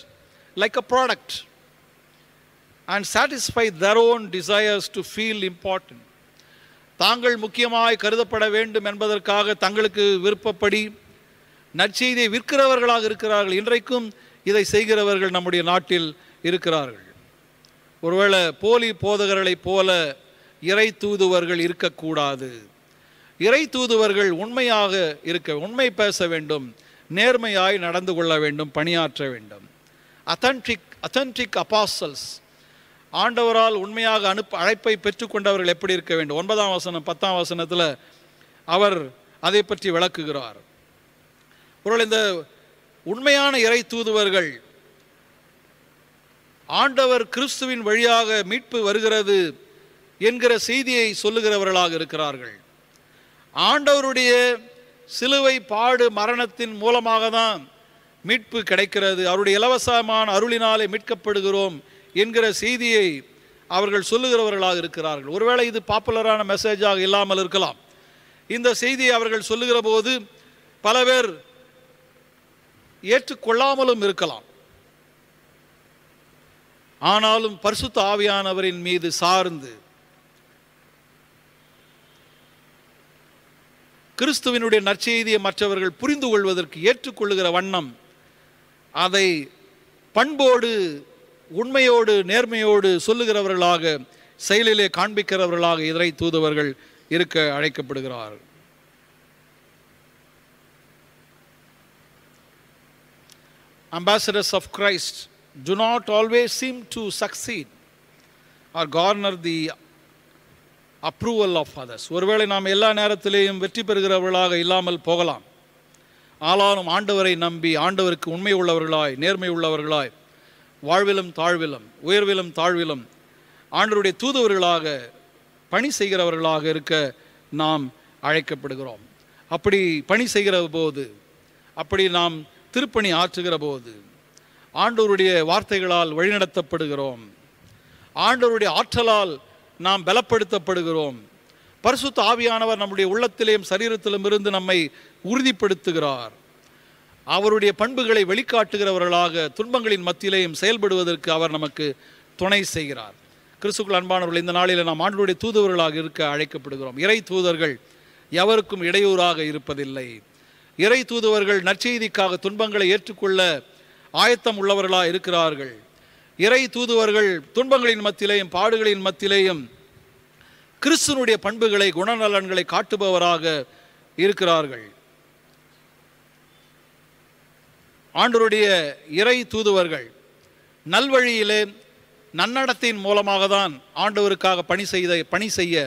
Speaker 1: like a product and satisfy their own desires to feel important. தாங்கள் முக்கியமாய் கருதப்பட வேண்டும் என்பதற்காக தங்களுக்கு விருப்பப்படி நற்செய்தியை விற்கிறவர்களாக இருக்கிறார்கள் இன்றைக்கும் இதை செய்கிறவர்கள் நம்முடைய நாட்டில் இருக்கிறார்கள் ஒருவேளை போலி போதகர்களைப் போல இறை தூதுவர்கள் இருக்கக்கூடாது இறை தூதுவர்கள் உண்மையாக இருக்க உண்மை பேச வேண்டும் நேர்மையாய் நடந்து கொள்ள வேண்டும் பணியாற்ற வேண்டும் அத்தன்டிக் அத்தன்டிக் அப்பாசல்ஸ் ஆண்டவரால் உண்மையாக அனுப்ப அழைப்பை பெற்றுக்கொண்டவர்கள் எப்படி இருக்க வேண்டும் ஒன்பதாம் வசனம் பத்தாம் வசனத்தில் அவர் அதை பற்றி விளக்குகிறார் பொருள் இந்த உண்மையான இறை தூதுவர்கள் ஆண்டவர் கிறிஸ்துவின் வழியாக மீட்பு வருகிறது என்கிற செய்தியை சொல்லுகிறவர்களாக இருக்கிறார்கள் ஆண்டவருடைய சிலுவை பாடு மரணத்தின் மூலமாக தான் மீட்பு கிடைக்கிறது அவருடைய இலவசமான அருளினாலே மீட்கப்படுகிறோம் என்கிற செய்தியை அவர்கள் சொல்லுகிறவர்களாக இருக்கிறார்கள் ஒருவேளை இது பாப்புலரான மெசேஜாக இல்லாமல் இருக்கலாம் இந்த செய்தியை அவர்கள் சொல்லுகிற போது பல பேர் ஏற்றுக்கொள்ளாமலும் இருக்கலாம் ஆனாலும் பரிசுத்த ஆவியானவரின் மீது சார்ந்து கிறிஸ்துவனுடைய நற்செய்தியை மற்றவர்கள் புரிந்து கொள்வதற்கு ஏற்றுக்கொள்ளுகிற வண்ணம் அதை பண்போடு உண்மையோடு நேர்மையோடு சொல்லுகிறவர்களாக செயலிலே காண்பிக்கிறவர்களாக இதரை தூதுவர்கள் இருக்க அழைக்கப்படுகிறார்கள் ambassadors of Christ do not always seem to succeed or garner the approval of others ஒருவேளை நாம் எல்லா நேரத்திலேயும் வெற்றி பெறுகிறவர்களாக இல்லாமல் போகலாம் ஆளானும் ஆண்டவரை நம்பி ஆண்டவருக்கு உண்மை உள்ளவர்களாய் நேர்மை உள்ளவர்களாய் வாழ்விலும் தாழ்விலும் உயர்விலும் தாழ்விலும் ஆண்டருடைய தூதுவர்களாக பணி செய்கிறவர்களாக இருக்க நாம் அழைக்கப்படுகிறோம் அப்படி பணி செய்கிற போது அப்படி நாம் திருப்பணி ஆற்றுகிற போது ஆண்டோருடைய வார்த்தைகளால் வழிநடத்தப்படுகிறோம் ஆண்டவருடைய ஆற்றலால் நாம் பலப்படுத்தப்படுகிறோம் பரிசுத்த ஆவியானவர் நம்முடைய உள்ளத்திலேயும் சரீரத்திலும் இருந்து நம்மை உறுதிப்படுத்துகிறார் அவருடைய பண்புகளை வெளிக்காட்டுகிறவர்களாக துன்பங்களின் மத்தியிலேயும் செயல்படுவதற்கு அவர் நமக்கு துணை செய்கிறார் கிறிஸ்துக்குள் அன்பானவர்கள் இந்த நாளில் நாம் ஆண்டுடைய தூதுவர்களாக இருக்க அழைக்கப்படுகிறோம் இறை தூதர்கள் எவருக்கும் இடையூறாக இருப்பதில்லை இறை தூதுவர்கள் நற்செய்திக்காக துன்பங்களை ஏற்றுக்கொள்ள ஆயத்தம் உள்ளவர்களாக இருக்கிறார்கள் இறை தூதுவர்கள் துன்பங்களின் மத்தியிலேயும் பாடுகளின் மத்தியிலேயும் கிறிஸ்துனுடைய பண்புகளை குணநலன்களை காட்டுபவராக இருக்கிறார்கள் ஆண்டருடைய இறை தூதுவர்கள் நல்வழியிலே நன்னடத்தின் மூலமாக தான் ஆண்டவருக்காக பணி செய்த பணி செய்ய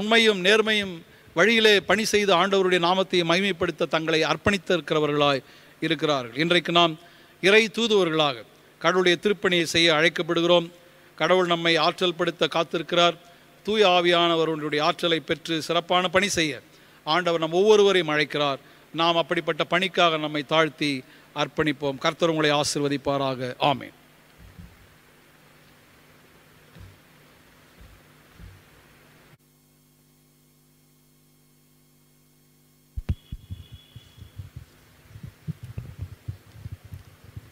Speaker 1: உண்மையும் நேர்மையும் வழியிலே பணி செய்து ஆண்டவருடைய நாமத்தை மகிமைப்படுத்த தங்களை அர்ப்பணித்திருக்கிறவர்களாய் இருக்கிறார்கள் இன்றைக்கு நாம் இறை தூதுவர்களாக கடவுளுடைய திருப்பணியை செய்ய அழைக்கப்படுகிறோம் கடவுள் நம்மை ஆற்றல் படுத்த காத்திருக்கிறார் தூய ஆவியானவர்களுடைய ஆற்றலை பெற்று சிறப்பான பணி செய்ய ஆண்டவர் நம் ஒவ்வொருவரையும் அழைக்கிறார் நாம் அப்படிப்பட்ட பணிக்காக நம்மை தாழ்த்தி அர்ப்பணிப்போம் கர்த்தர் உங்களை ஆசிர்வதிப்பாராக ஆமே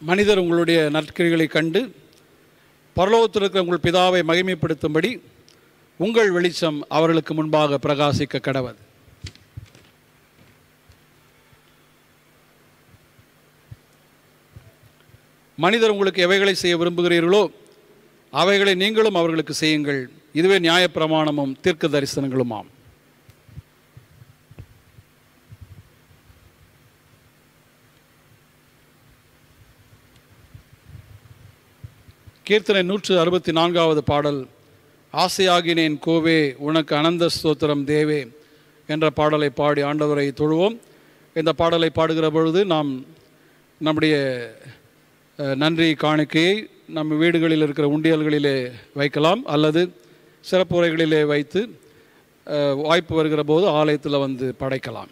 Speaker 1: மனிதர் உங்களுடைய நற்கைகளை கண்டு பரலோகத்தில் இருக்கிற உங்கள் பிதாவை மகிமைப்படுத்தும்படி உங்கள் வெளிச்சம் அவர்களுக்கு முன்பாக பிரகாசிக்க கடவது மனிதர் உங்களுக்கு எவைகளை செய்ய விரும்புகிறீர்களோ அவைகளை நீங்களும் அவர்களுக்கு செய்யுங்கள் இதுவே நியாயப்பிரமாணமும் தீர்க்க தரிசனங்களுமாம் கீர்த்தனை நூற்று அறுபத்தி நான்காவது பாடல் ஆசையாகினேன் கோவே உனக்கு அனந்த ஸ்தோத்திரம் தேவே என்ற பாடலை பாடி ஆண்டவரை தொழுவோம் இந்த பாடலை பாடுகிற பொழுது நாம் நம்முடைய நன்றி காணிக்கையை நம்ம வீடுகளில் இருக்கிற உண்டியல்களிலே வைக்கலாம் அல்லது சிறப்புரைகளிலே வைத்து வாய்ப்பு வருகிற போது ஆலயத்தில் வந்து படைக்கலாம்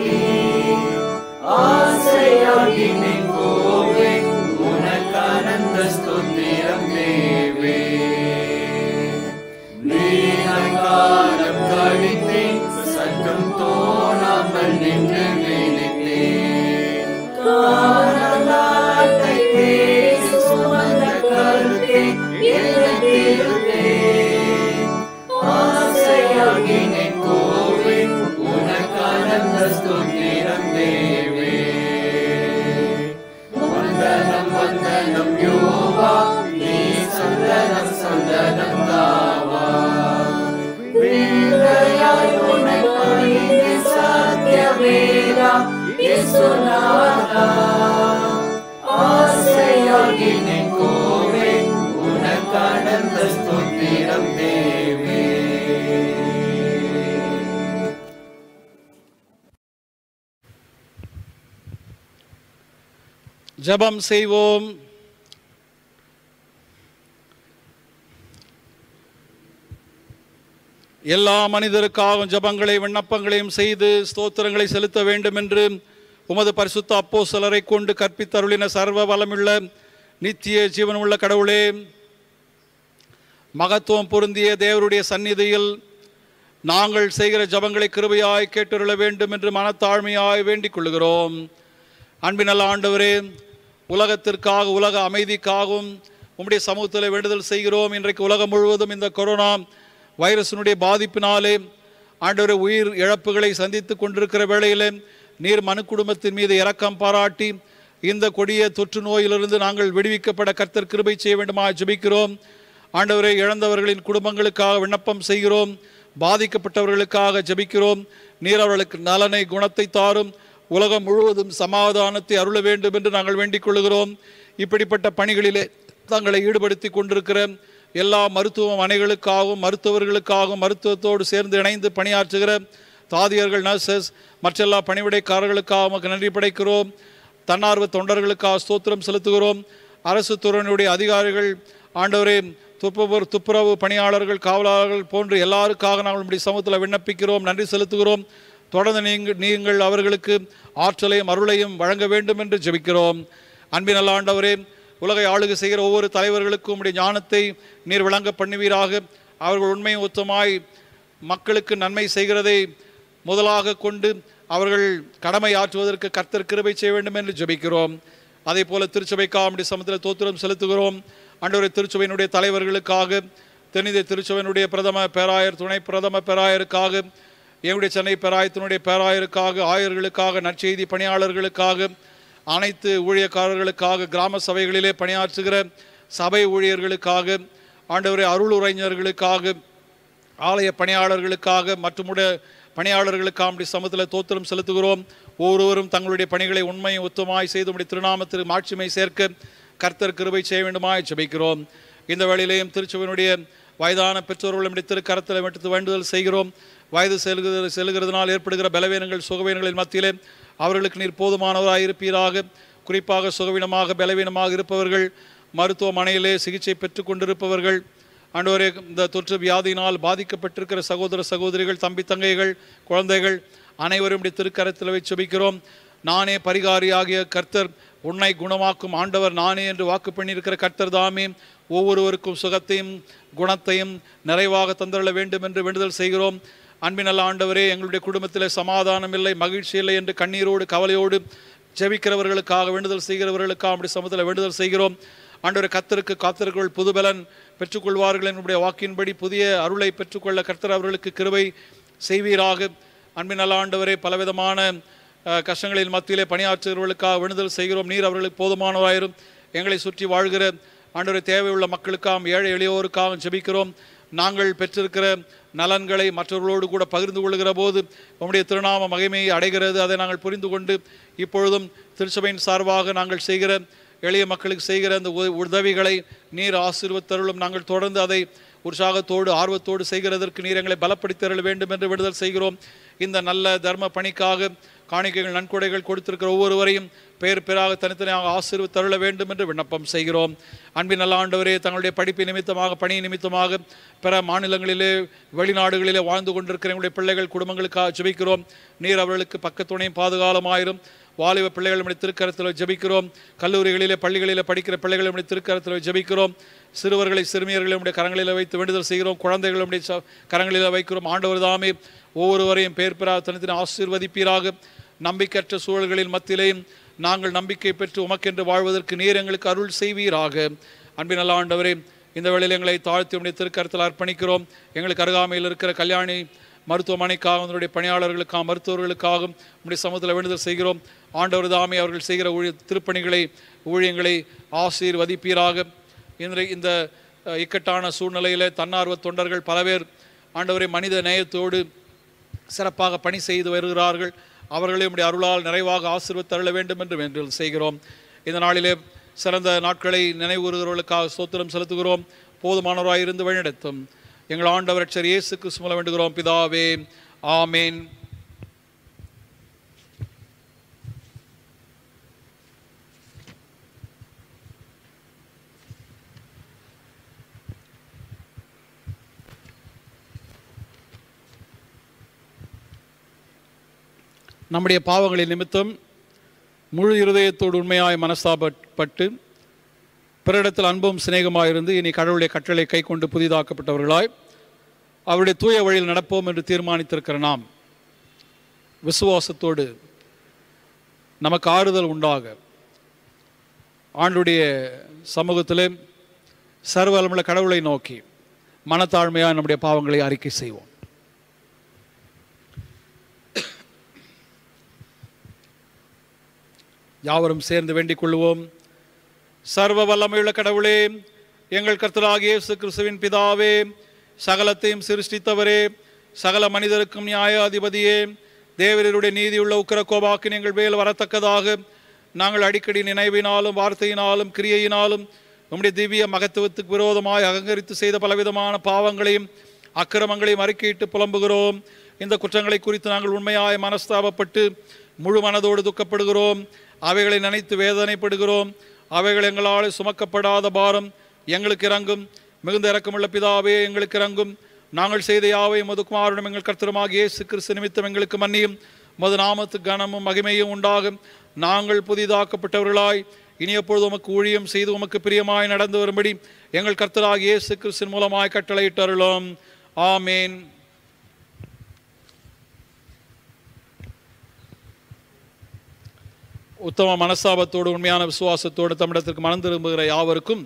Speaker 1: ஜபம் செய்வோம் எல்லா மனிதருக்காகவும் ஜபங்களை விண்ணப்பங்களையும் செய்து ஸ்தோத்திரங்களை செலுத்த வேண்டும் என்று உமது பரிசுத்த அப்போ சிலரை கொண்டு கற்பித்தருளின சர்வ வளமுள்ள நித்திய ஜீவனமுள்ள கடவுளே மகத்துவம் பொருந்திய தேவருடைய சந்நிதியில் நாங்கள் செய்கிற ஜபங்களை கிருபையாய் கேட்டுள்ள வேண்டும் என்று மனத்தாழ்மையாய் வேண்டிக் கொள்கிறோம் அன்பின் நல்ல ஆண்டவரே உலகத்திற்காக உலக அமைதிக்காகவும் உம்முடைய சமூகத்தில் வேண்டுதல் செய்கிறோம் இன்றைக்கு உலகம் முழுவதும் இந்த கொரோனா வைரஸினுடைய பாதிப்பினாலே ஆண்டவர் உயிர் இழப்புகளை சந்தித்து கொண்டிருக்கிற வேளையில் நீர் மனு குடும்பத்தின் மீது இரக்கம் பாராட்டி இந்த கொடிய தொற்று நோயிலிருந்து நாங்கள் விடுவிக்கப்பட கர்த்தர் கிருபை செய்ய வேண்டுமா ஜபிக்கிறோம் ஆண்டவரை இழந்தவர்களின் குடும்பங்களுக்காக விண்ணப்பம் செய்கிறோம் பாதிக்கப்பட்டவர்களுக்காக ஜபிக்கிறோம் நீர் அவர்களுக்கு நலனை குணத்தை தாரும் உலகம் முழுவதும் சமாதானத்தை அருள வேண்டும் என்று நாங்கள் வேண்டிக் கொள்கிறோம் இப்படிப்பட்ட பணிகளிலே தங்களை ஈடுபடுத்தி கொண்டிருக்கிற எல்லா மருத்துவமனைகளுக்காகவும் மருத்துவர்களுக்காகவும் மருத்துவத்தோடு சேர்ந்து இணைந்து பணியாற்றுகிற தாதியர்கள் நர்சஸ் மற்றெல்லா பணிவிடைக்காரர்களுக்காக உமக்கு நன்றி படைக்கிறோம் தன்னார்வ தொண்டர்களுக்காக ஸ்தோத்திரம் செலுத்துகிறோம் அரசு துறையினுடைய அதிகாரிகள் ஆண்டவரே துப்புவர் துப்புரவு பணியாளர்கள் காவலாளர்கள் போன்ற எல்லாருக்காக நாங்கள் நம்முடைய சமூகத்தில் விண்ணப்பிக்கிறோம் நன்றி செலுத்துகிறோம் தொடர்ந்து நீங்கள் நீங்கள் அவர்களுக்கு ஆற்றலையும் அருளையும் வழங்க வேண்டும் என்று ஜெபிக்கிறோம் அன்பின் ஆண்டவரே உலகை ஆளுகை செய்கிற ஒவ்வொரு தலைவர்களுக்கும் உடைய ஞானத்தை நீர் விளங்க பண்ணுவீராக அவர்கள் உண்மை ஒத்தமாய் மக்களுக்கு நன்மை செய்கிறதை முதலாக கொண்டு அவர்கள் கடமை ஆற்றுவதற்கு கர்த்தர் கிருபை செய்ய வேண்டும் என்று ஜெபிக்கிறோம் அதே போல திருச்சபைக்காக அப்படி சமத்தில் தோத்திரம் செலுத்துகிறோம் அன்றைய திருச்சபையினுடைய தலைவர்களுக்காக தென்னிந்திய திருச்சபையினுடைய பிரதம பேராயர் துணை பிரதம பேராயருக்காக எங்களுடைய சென்னை பேராயத்தினுடைய பேராயருக்காக ஆயர்களுக்காக நற்செய்தி பணியாளர்களுக்காக அனைத்து ஊழியக்காரர்களுக்காக கிராம சபைகளிலே பணியாற்றுகிற சபை ஊழியர்களுக்காக ஆண்டவரை அருள் உரைஞர்களுக்காக ஆலய பணியாளர்களுக்காக மற்றுமுடைய பணியாளர்களுக்காக அப்படி சமத்தில் தோத்திரம் செலுத்துகிறோம் ஒவ்வொருவரும் தங்களுடைய பணிகளை உண்மையும் உத்தமாய் செய்து முடி திருநாமத்திற்கு மாட்சிமை சேர்க்க கர்த்தர் கிருபை செய்ய வேண்டுமாய் ஜபிக்கிறோம் இந்த வேளையிலேயும் திருச்சுவனுடைய வயதான பெற்றோர்களும் திருக்கரத்தில் விட்டு வேண்டுதல் செய்கிறோம் வயது செல்கிறது செலுகிறதுனால் ஏற்படுகிற பலவீனங்கள் சுகவீனங்களின் மத்தியிலே அவர்களுக்கு நீர் போதுமானவராக இருப்பீராக குறிப்பாக சுகவீனமாக பலவீனமாக இருப்பவர்கள் மருத்துவமனையிலே சிகிச்சை பெற்று கொண்டிருப்பவர்கள் அன்றுவரே இந்த தொற்று வியாதியினால் பாதிக்கப்பட்டிருக்கிற சகோதர சகோதரிகள் தம்பி தங்கைகள் குழந்தைகள் அனைவரும் இப்படி திருக்கரத்தில் வை சுபிக்கிறோம் நானே பரிகாரியாகிய கர்த்தர் உன்னை குணமாக்கும் ஆண்டவர் நானே என்று வாக்கு பண்ணியிருக்கிற கர்த்தர் தாமே ஒவ்வொருவருக்கும் சுகத்தையும் குணத்தையும் நிறைவாக தந்துள்ள வேண்டும் என்று வேண்டுதல் செய்கிறோம் அன்பினல்ல ஆண்டவரே எங்களுடைய குடும்பத்தில் சமாதானம் இல்லை மகிழ்ச்சி இல்லை என்று கண்ணீரோடு கவலையோடு ஜெபிக்கிறவர்களுக்காக வேண்டுதல் செய்கிறவர்களுக்காக அப்படி சமூகத்தில் வேண்டுதல் செய்கிறோம் ஆண்டவர் கத்தருக்கு காத்திருக்கிறவள் புதுபலன் பெற்றுக்கொள்வார்கள் என்னுடைய வாக்கின்படி புதிய அருளை பெற்றுக்கொள்ள கர்த்தர் அவர்களுக்கு கிருவை செய்வீராக அன்பின் அல்ல ஆண்டவரே பலவிதமான கஷ்டங்களின் மத்தியிலே பணியாற்றுகிறவர்களுக்காக வேண்டுதல் செய்கிறோம் நீர் அவர்களுக்கு போதுமானவாயிரும் எங்களை சுற்றி வாழ்கிற ஆண்டவரை தேவையுள்ள மக்களுக்காகவும் ஏழை எளியோருக்காகவும் ஜெபிக்கிறோம் நாங்கள் பெற்றிருக்கிற நலன்களை மற்றவர்களோடு கூட பகிர்ந்து கொள்கிற போது உங்களுடைய திருநாம மகிமையை அடைகிறது அதை நாங்கள் புரிந்து கொண்டு இப்பொழுதும் திருச்சபையின் சார்பாக நாங்கள் செய்கிற எளிய மக்களுக்கு செய்கிற அந்த உதவிகளை நீர் ஆசீர்வத்தருளும் நாங்கள் தொடர்ந்து அதை உற்சாகத்தோடு ஆர்வத்தோடு செய்கிறதற்கு நீர் எங்களை பலப்படுத்தரல் வேண்டும் என்று விடுதல் செய்கிறோம் இந்த நல்ல தர்ம பணிக்காக காணிக்கைகள் நன்கொடைகள் கொடுத்திருக்கிற ஒவ்வொருவரையும் பெயர் பெறாக தனித்தனியாக ஆசீர்வு தருள வேண்டும் என்று விண்ணப்பம் செய்கிறோம் அன்பின் நல்ல ஆண்டவரே தங்களுடைய படிப்பு நிமித்தமாக பணி நிமித்தமாக பிற மாநிலங்களிலே வெளிநாடுகளிலே வாழ்ந்து கொண்டிருக்கிற எங்களுடைய பிள்ளைகள் குடும்பங்களுக்காக ஜபிக்கிறோம் நீர் அவர்களுக்கு பக்கத்துணையும் பாதுகாலமாயிரும் வாலிப பிள்ளைகள் நம்முடைய திருக்கரத்தில் ஜபிக்கிறோம் கல்லூரிகளிலே பள்ளிகளிலே படிக்கிற பிள்ளைகள் நம்முடைய திருக்கரத்தில் ஜபிக்கிறோம் சிறுவர்களை சிறுமியர்களை நம்முடைய கரங்களில் வைத்து வேண்டுதல் செய்கிறோம் குழந்தைகள் நம்முடைய கரங்களில் வைக்கிறோம் ஆண்டவர் தாமே ஒவ்வொருவரையும் பேர் பெறா தனித்தின் ஆசீர்வதிப்பீராக நம்பிக்கையற்ற சூழல்களின் மத்தியிலேயும் நாங்கள் நம்பிக்கை பெற்று உமக்கென்று வாழ்வதற்கு நீர் எங்களுக்கு அருள் செய்வீராக அன்பின் நல்ல ஆண்டவரே இந்த வேளையில் எங்களை தாழ்த்தி உடைய திருக்கரத்தில் அர்ப்பணிக்கிறோம் எங்களுக்கு அருகாமையில் இருக்கிற கல்யாணி மருத்துவமனைக்காக உங்களுடைய பணியாளர்களுக்காக மருத்துவர்களுக்காகவும் உடைய சமூகத்தில் வேண்டுதல் செய்கிறோம் ஆண்டவர் தாமே அவர்கள் செய்கிற ஊழிய திருப்பணிகளை ஊழியங்களை ஆசீர்வதிப்பீராக இன்றை இந்த இக்கட்டான சூழ்நிலையில் தன்னார்வ தொண்டர்கள் பல பேர் ஆண்டவரை மனித நேயத்தோடு சிறப்பாக பணி செய்து வருகிறார்கள் அவர்களே நம்முடைய அருளால் நிறைவாக தள்ள வேண்டும் என்று வேண்டுதல் செய்கிறோம் இந்த நாளிலே சிறந்த நாட்களை நினைவுறுகிறவர்களுக்காக சோத்திரம் செலுத்துகிறோம் போதுமானவராயிருந்து இருந்து வழிநடத்தும் எங்கள் ஆண்டவர் இயேசு சுமல வேண்டுகிறோம் பிதாவே ஆமேன் நம்முடைய பாவங்களின் நிமித்தம் முழு இருதயத்தோடு உண்மையாய் மனஸ்தாபப்பட்டு பிறரிடத்தில் அன்பும் சிநேகமாக இருந்து இனி கடவுளுடைய கற்றலை கை கொண்டு புதிதாக்கப்பட்டவர்களாய் அவருடைய தூய வழியில் நடப்போம் என்று தீர்மானித்திருக்கிற நாம் விசுவாசத்தோடு நமக்கு ஆறுதல் உண்டாக ஆண்டுடைய சமூகத்திலே சர்வ கடவுளை நோக்கி மனத்தாழ்மையாக நம்முடைய பாவங்களை அறிக்கை செய்வோம் யாவரும் சேர்ந்து வேண்டிக் கொள்வோம் சர்வ வல்லமையுள்ள கடவுளே எங்கள் கர்த்தராகிய இயேசு கிறிஸ்துவின் பிதாவே சகலத்தையும் சிருஷ்டித்தவரே சகல மனிதருக்கும் நியாயாதிபதியே தேவரருடைய நீதியுள்ள கோபாக்கு எங்கள் மேல் வரத்தக்கதாக நாங்கள் அடிக்கடி நினைவினாலும் வார்த்தையினாலும் கிரியையினாலும் நம்முடைய திவ்ய மகத்துவத்துக்கு விரோதமாய் அகங்கரித்து செய்த பலவிதமான பாவங்களையும் அக்கிரமங்களையும் அறிக்கையிட்டு புலம்புகிறோம் இந்த குற்றங்களை குறித்து நாங்கள் உண்மையாய் மனஸ்தாபப்பட்டு முழு மனதோடு துக்கப்படுகிறோம் அவைகளை நினைத்து வேதனைப்படுகிறோம் அவைகள் எங்களால் சுமக்கப்படாத பாரம் எங்களுக்கு இறங்கும் மிகுந்த இறக்கமுள்ள பிதாவே எங்களுக்கு இறங்கும் நாங்கள் செய்த யாவை மதுக்குமாரிடம் எங்கள் கர்த்தரமாக இயேசு கிறிஸ்து நிமித்தம் எங்களுக்கு மன்னியும் மது நாமத்து கனமும் மகிமையும் உண்டாகும் நாங்கள் புதிதாக்கப்பட்டவர்களாய் இனி எப்பொழுது உமக்கு ஊழியம் செய்து உமக்கு பிரியமாய் நடந்து வரும்படி எங்கள் கர்த்தராக இயேசு கிறிஸ்தின் மூலமாய் கட்டளையிட்டருளோம் ஆமேன் உத்தம மனஸ்தாபத்தோடு உண்மையான விசுவாசத்தோடு தமிழத்திற்கு மனம் திரும்புகிற யாவருக்கும்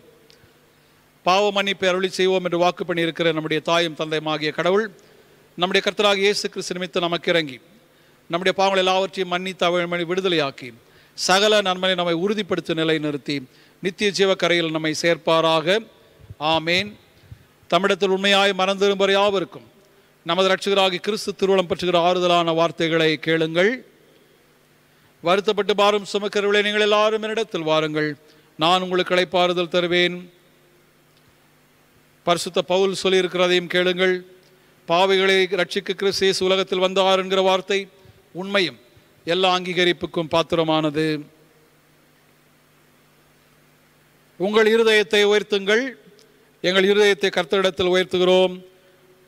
Speaker 1: பாவ மன்னிப்பை அருளி செய்வோம் என்று வாக்கு பண்ணியிருக்கிற நம்முடைய தாயும் தந்தையுமாகிய கடவுள் நம்முடைய கர்த்தராக இயேசு கிறிஸ்து நிமித்து நமக்கு இறங்கி நம்முடைய பாவங்கள் எல்லாவற்றையும் மன்னித்து அவள் விடுதலையாக்கி சகல நன்மையை நம்மை நிலை நிலைநிறுத்தி நித்திய ஜீவக்கரையில் நம்மை சேர்ப்பாராக ஆமேன் தமிழத்தில் உண்மையாய் மறந்திரும்பர் யாவருக்கும் நமது ரட்சகராகி கிறிஸ்து திருவளம் பெற்றுகிற ஆறுதலான வார்த்தைகளை கேளுங்கள் வருத்தப்பட்டு பாரும் சுமக்கிறவர்களை நீங்கள் எல்லாரும் என்னிடத்தில் வாருங்கள் நான் உங்களுக்கு இழைப்பாறுதல் தருவேன் பரிசுத்த பவுல் சொல்லியிருக்கிறதையும் கேளுங்கள் பாவைகளை ரட்சிக்க கிறிஸ்தேசு உலகத்தில் வந்தார் என்கிற வார்த்தை உண்மையும் எல்லா அங்கீகரிப்புக்கும் பாத்திரமானது உங்கள் இருதயத்தை உயர்த்துங்கள் எங்கள் இருதயத்தை கர்த்தரிடத்தில் உயர்த்துகிறோம்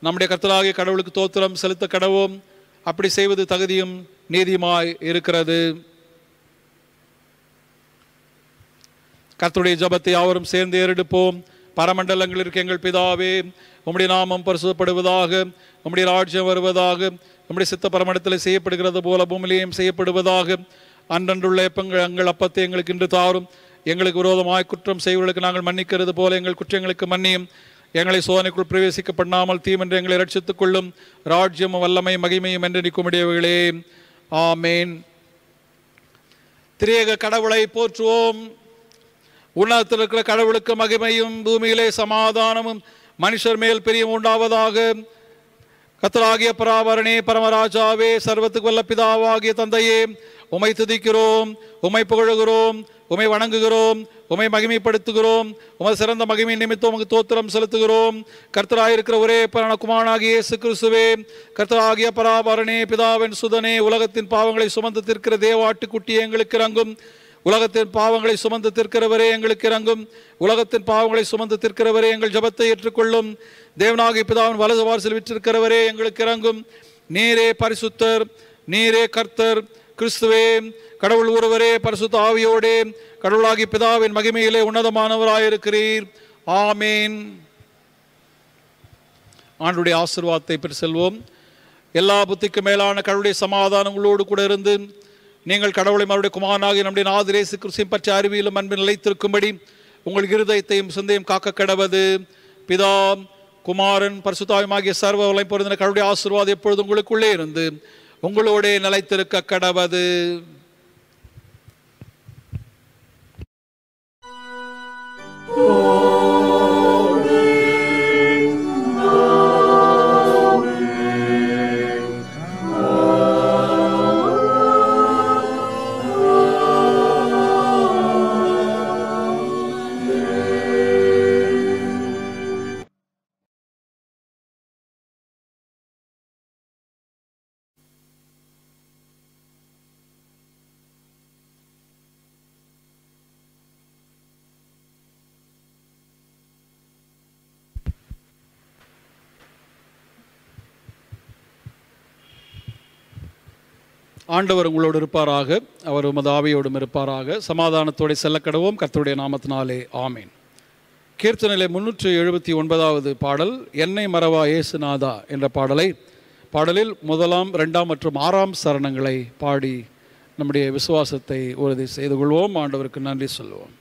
Speaker 1: நம்முடைய கர்த்தராகிய கடவுளுக்கு தோத்திரம் செலுத்த கடவும் அப்படி செய்வது தகுதியும் நீதியுமாய் இருக்கிறது கர்த்தருடைய ஜபத்தை யாவரும் சேர்ந்து ஏறெடுப்போம் பரமண்டலங்கள் இருக்க எங்கள் பிதாவே உம்முடைய நாமம் பரிசுப்படுவதாக உம்முடைய ராஜ்யம் வருவதாக நம்முடைய சித்த பரமண்டத்தில் செய்யப்படுகிறது போல பூமியிலையும் செய்யப்படுவதாக அன்றன்றுள்ள எப்பங்கள் எங்கள் அப்பத்தை எங்களுக்கு இன்று தாரும் எங்களுக்கு விரோதமாய் குற்றம் செய்வர்களுக்கு நாங்கள் மன்னிக்கிறது போல எங்கள் குற்றங்களுக்கு மன்னியும் எங்களை சோதனைக்குள் பிரவேசிக்கப்படாமல் தீமென்று எங்களை ரட்சித்துக் கொள்ளும் ராஜ்யம் வல்லமை மகிமையும் என்று நிற்கும்படியவர்களே ஆமேன் திரியக கடவுளை போற்றுவோம் உன்னதத்தில் இருக்கிற கடவுளுக்கு மகிமையும் பூமியிலே சமாதானமும் மனுஷர் மேல் பிரியும் உண்டாவதாக கத்தராகிய பராபரணே பரமராஜாவே சர்வத்துக்கு வல்லப்பிதாவாகிய பிதாவாகிய தந்தையே உமை துதிக்கிறோம் உமை புகழுகிறோம் உமை வணங்குகிறோம் உமை மகிமைப்படுத்துகிறோம் உமது சிறந்த மகிமை நிமித்தம் உமக்கு தோத்திரம் செலுத்துகிறோம் கர்த்தராயிருக்கிற ஒரே பரணகுமானாகிய இயேசு கர்த்தராகிய பராபரணே பிதாவின் சுதனே உலகத்தின் பாவங்களை சுமந்து திருக்கிற தேவாட்டுக்குட்டி எங்களுக்கு இறங்கும் உலகத்தின் பாவங்களை சுமந்து திருக்கிறவரே எங்களுக்கு இறங்கும் உலகத்தின் பாவங்களை சுமந்து திருக்கிறவரே எங்கள் ஜபத்தை ஏற்றுக்கொள்ளும் தேவனாகி பிதாவின் வலது வாரிசில் விற்றிருக்கிறவரே எங்களுக்கு இறங்கும் நீரே பரிசுத்தர் நீரே கர்த்தர் கிறிஸ்துவே கடவுள் ஒருவரே பரிசுத்த ஆவியோடே கடவுளாகி பிதாவின் மகிமையிலே உன்னதமானவராயிருக்கிறீர் ஆமேன் ஆண்டுடைய ஆசிர்வாதத்தை பெற்று செல்வோம் எல்லா புத்திக்கு மேலான கடவுளுடைய சமாதானங்களோடு கூட இருந்து நீங்கள் கடவுளை மறுபடியும் குமாரனாகி நம்முடைய நாதிரேசு கிறிஸ்தையும் பற்றி அறிவியலும் அன்பு நிலைத்திருக்கும்படி உங்கள் இருதயத்தையும் சிந்தையும் காக்க கடவது பிதா குமாரன் பரிசுத்தாயமாகிய சர்வ வலை பொருந்தின கடவுளுடைய ஆசீர்வாதம் எப்பொழுது உங்களுக்குள்ளே இருந்து உங்களோடே நிலைத்திருக்க கடவது Oh ஆண்டவர் உங்களோடு இருப்பாராக அவர் உமது ஆவியோடும் இருப்பாராக சமாதானத்தோடு செல்ல கடவோம் நாமத்தினாலே ஆமேன் கீர்த்தனிலே முன்னூற்றி எழுபத்தி ஒன்பதாவது பாடல் என்னை மறவா ஏசுநாதா என்ற பாடலை பாடலில் முதலாம் ரெண்டாம் மற்றும் ஆறாம் சரணங்களை பாடி நம்முடைய விசுவாசத்தை உறுதி செய்து கொள்வோம் ஆண்டவருக்கு நன்றி சொல்வோம்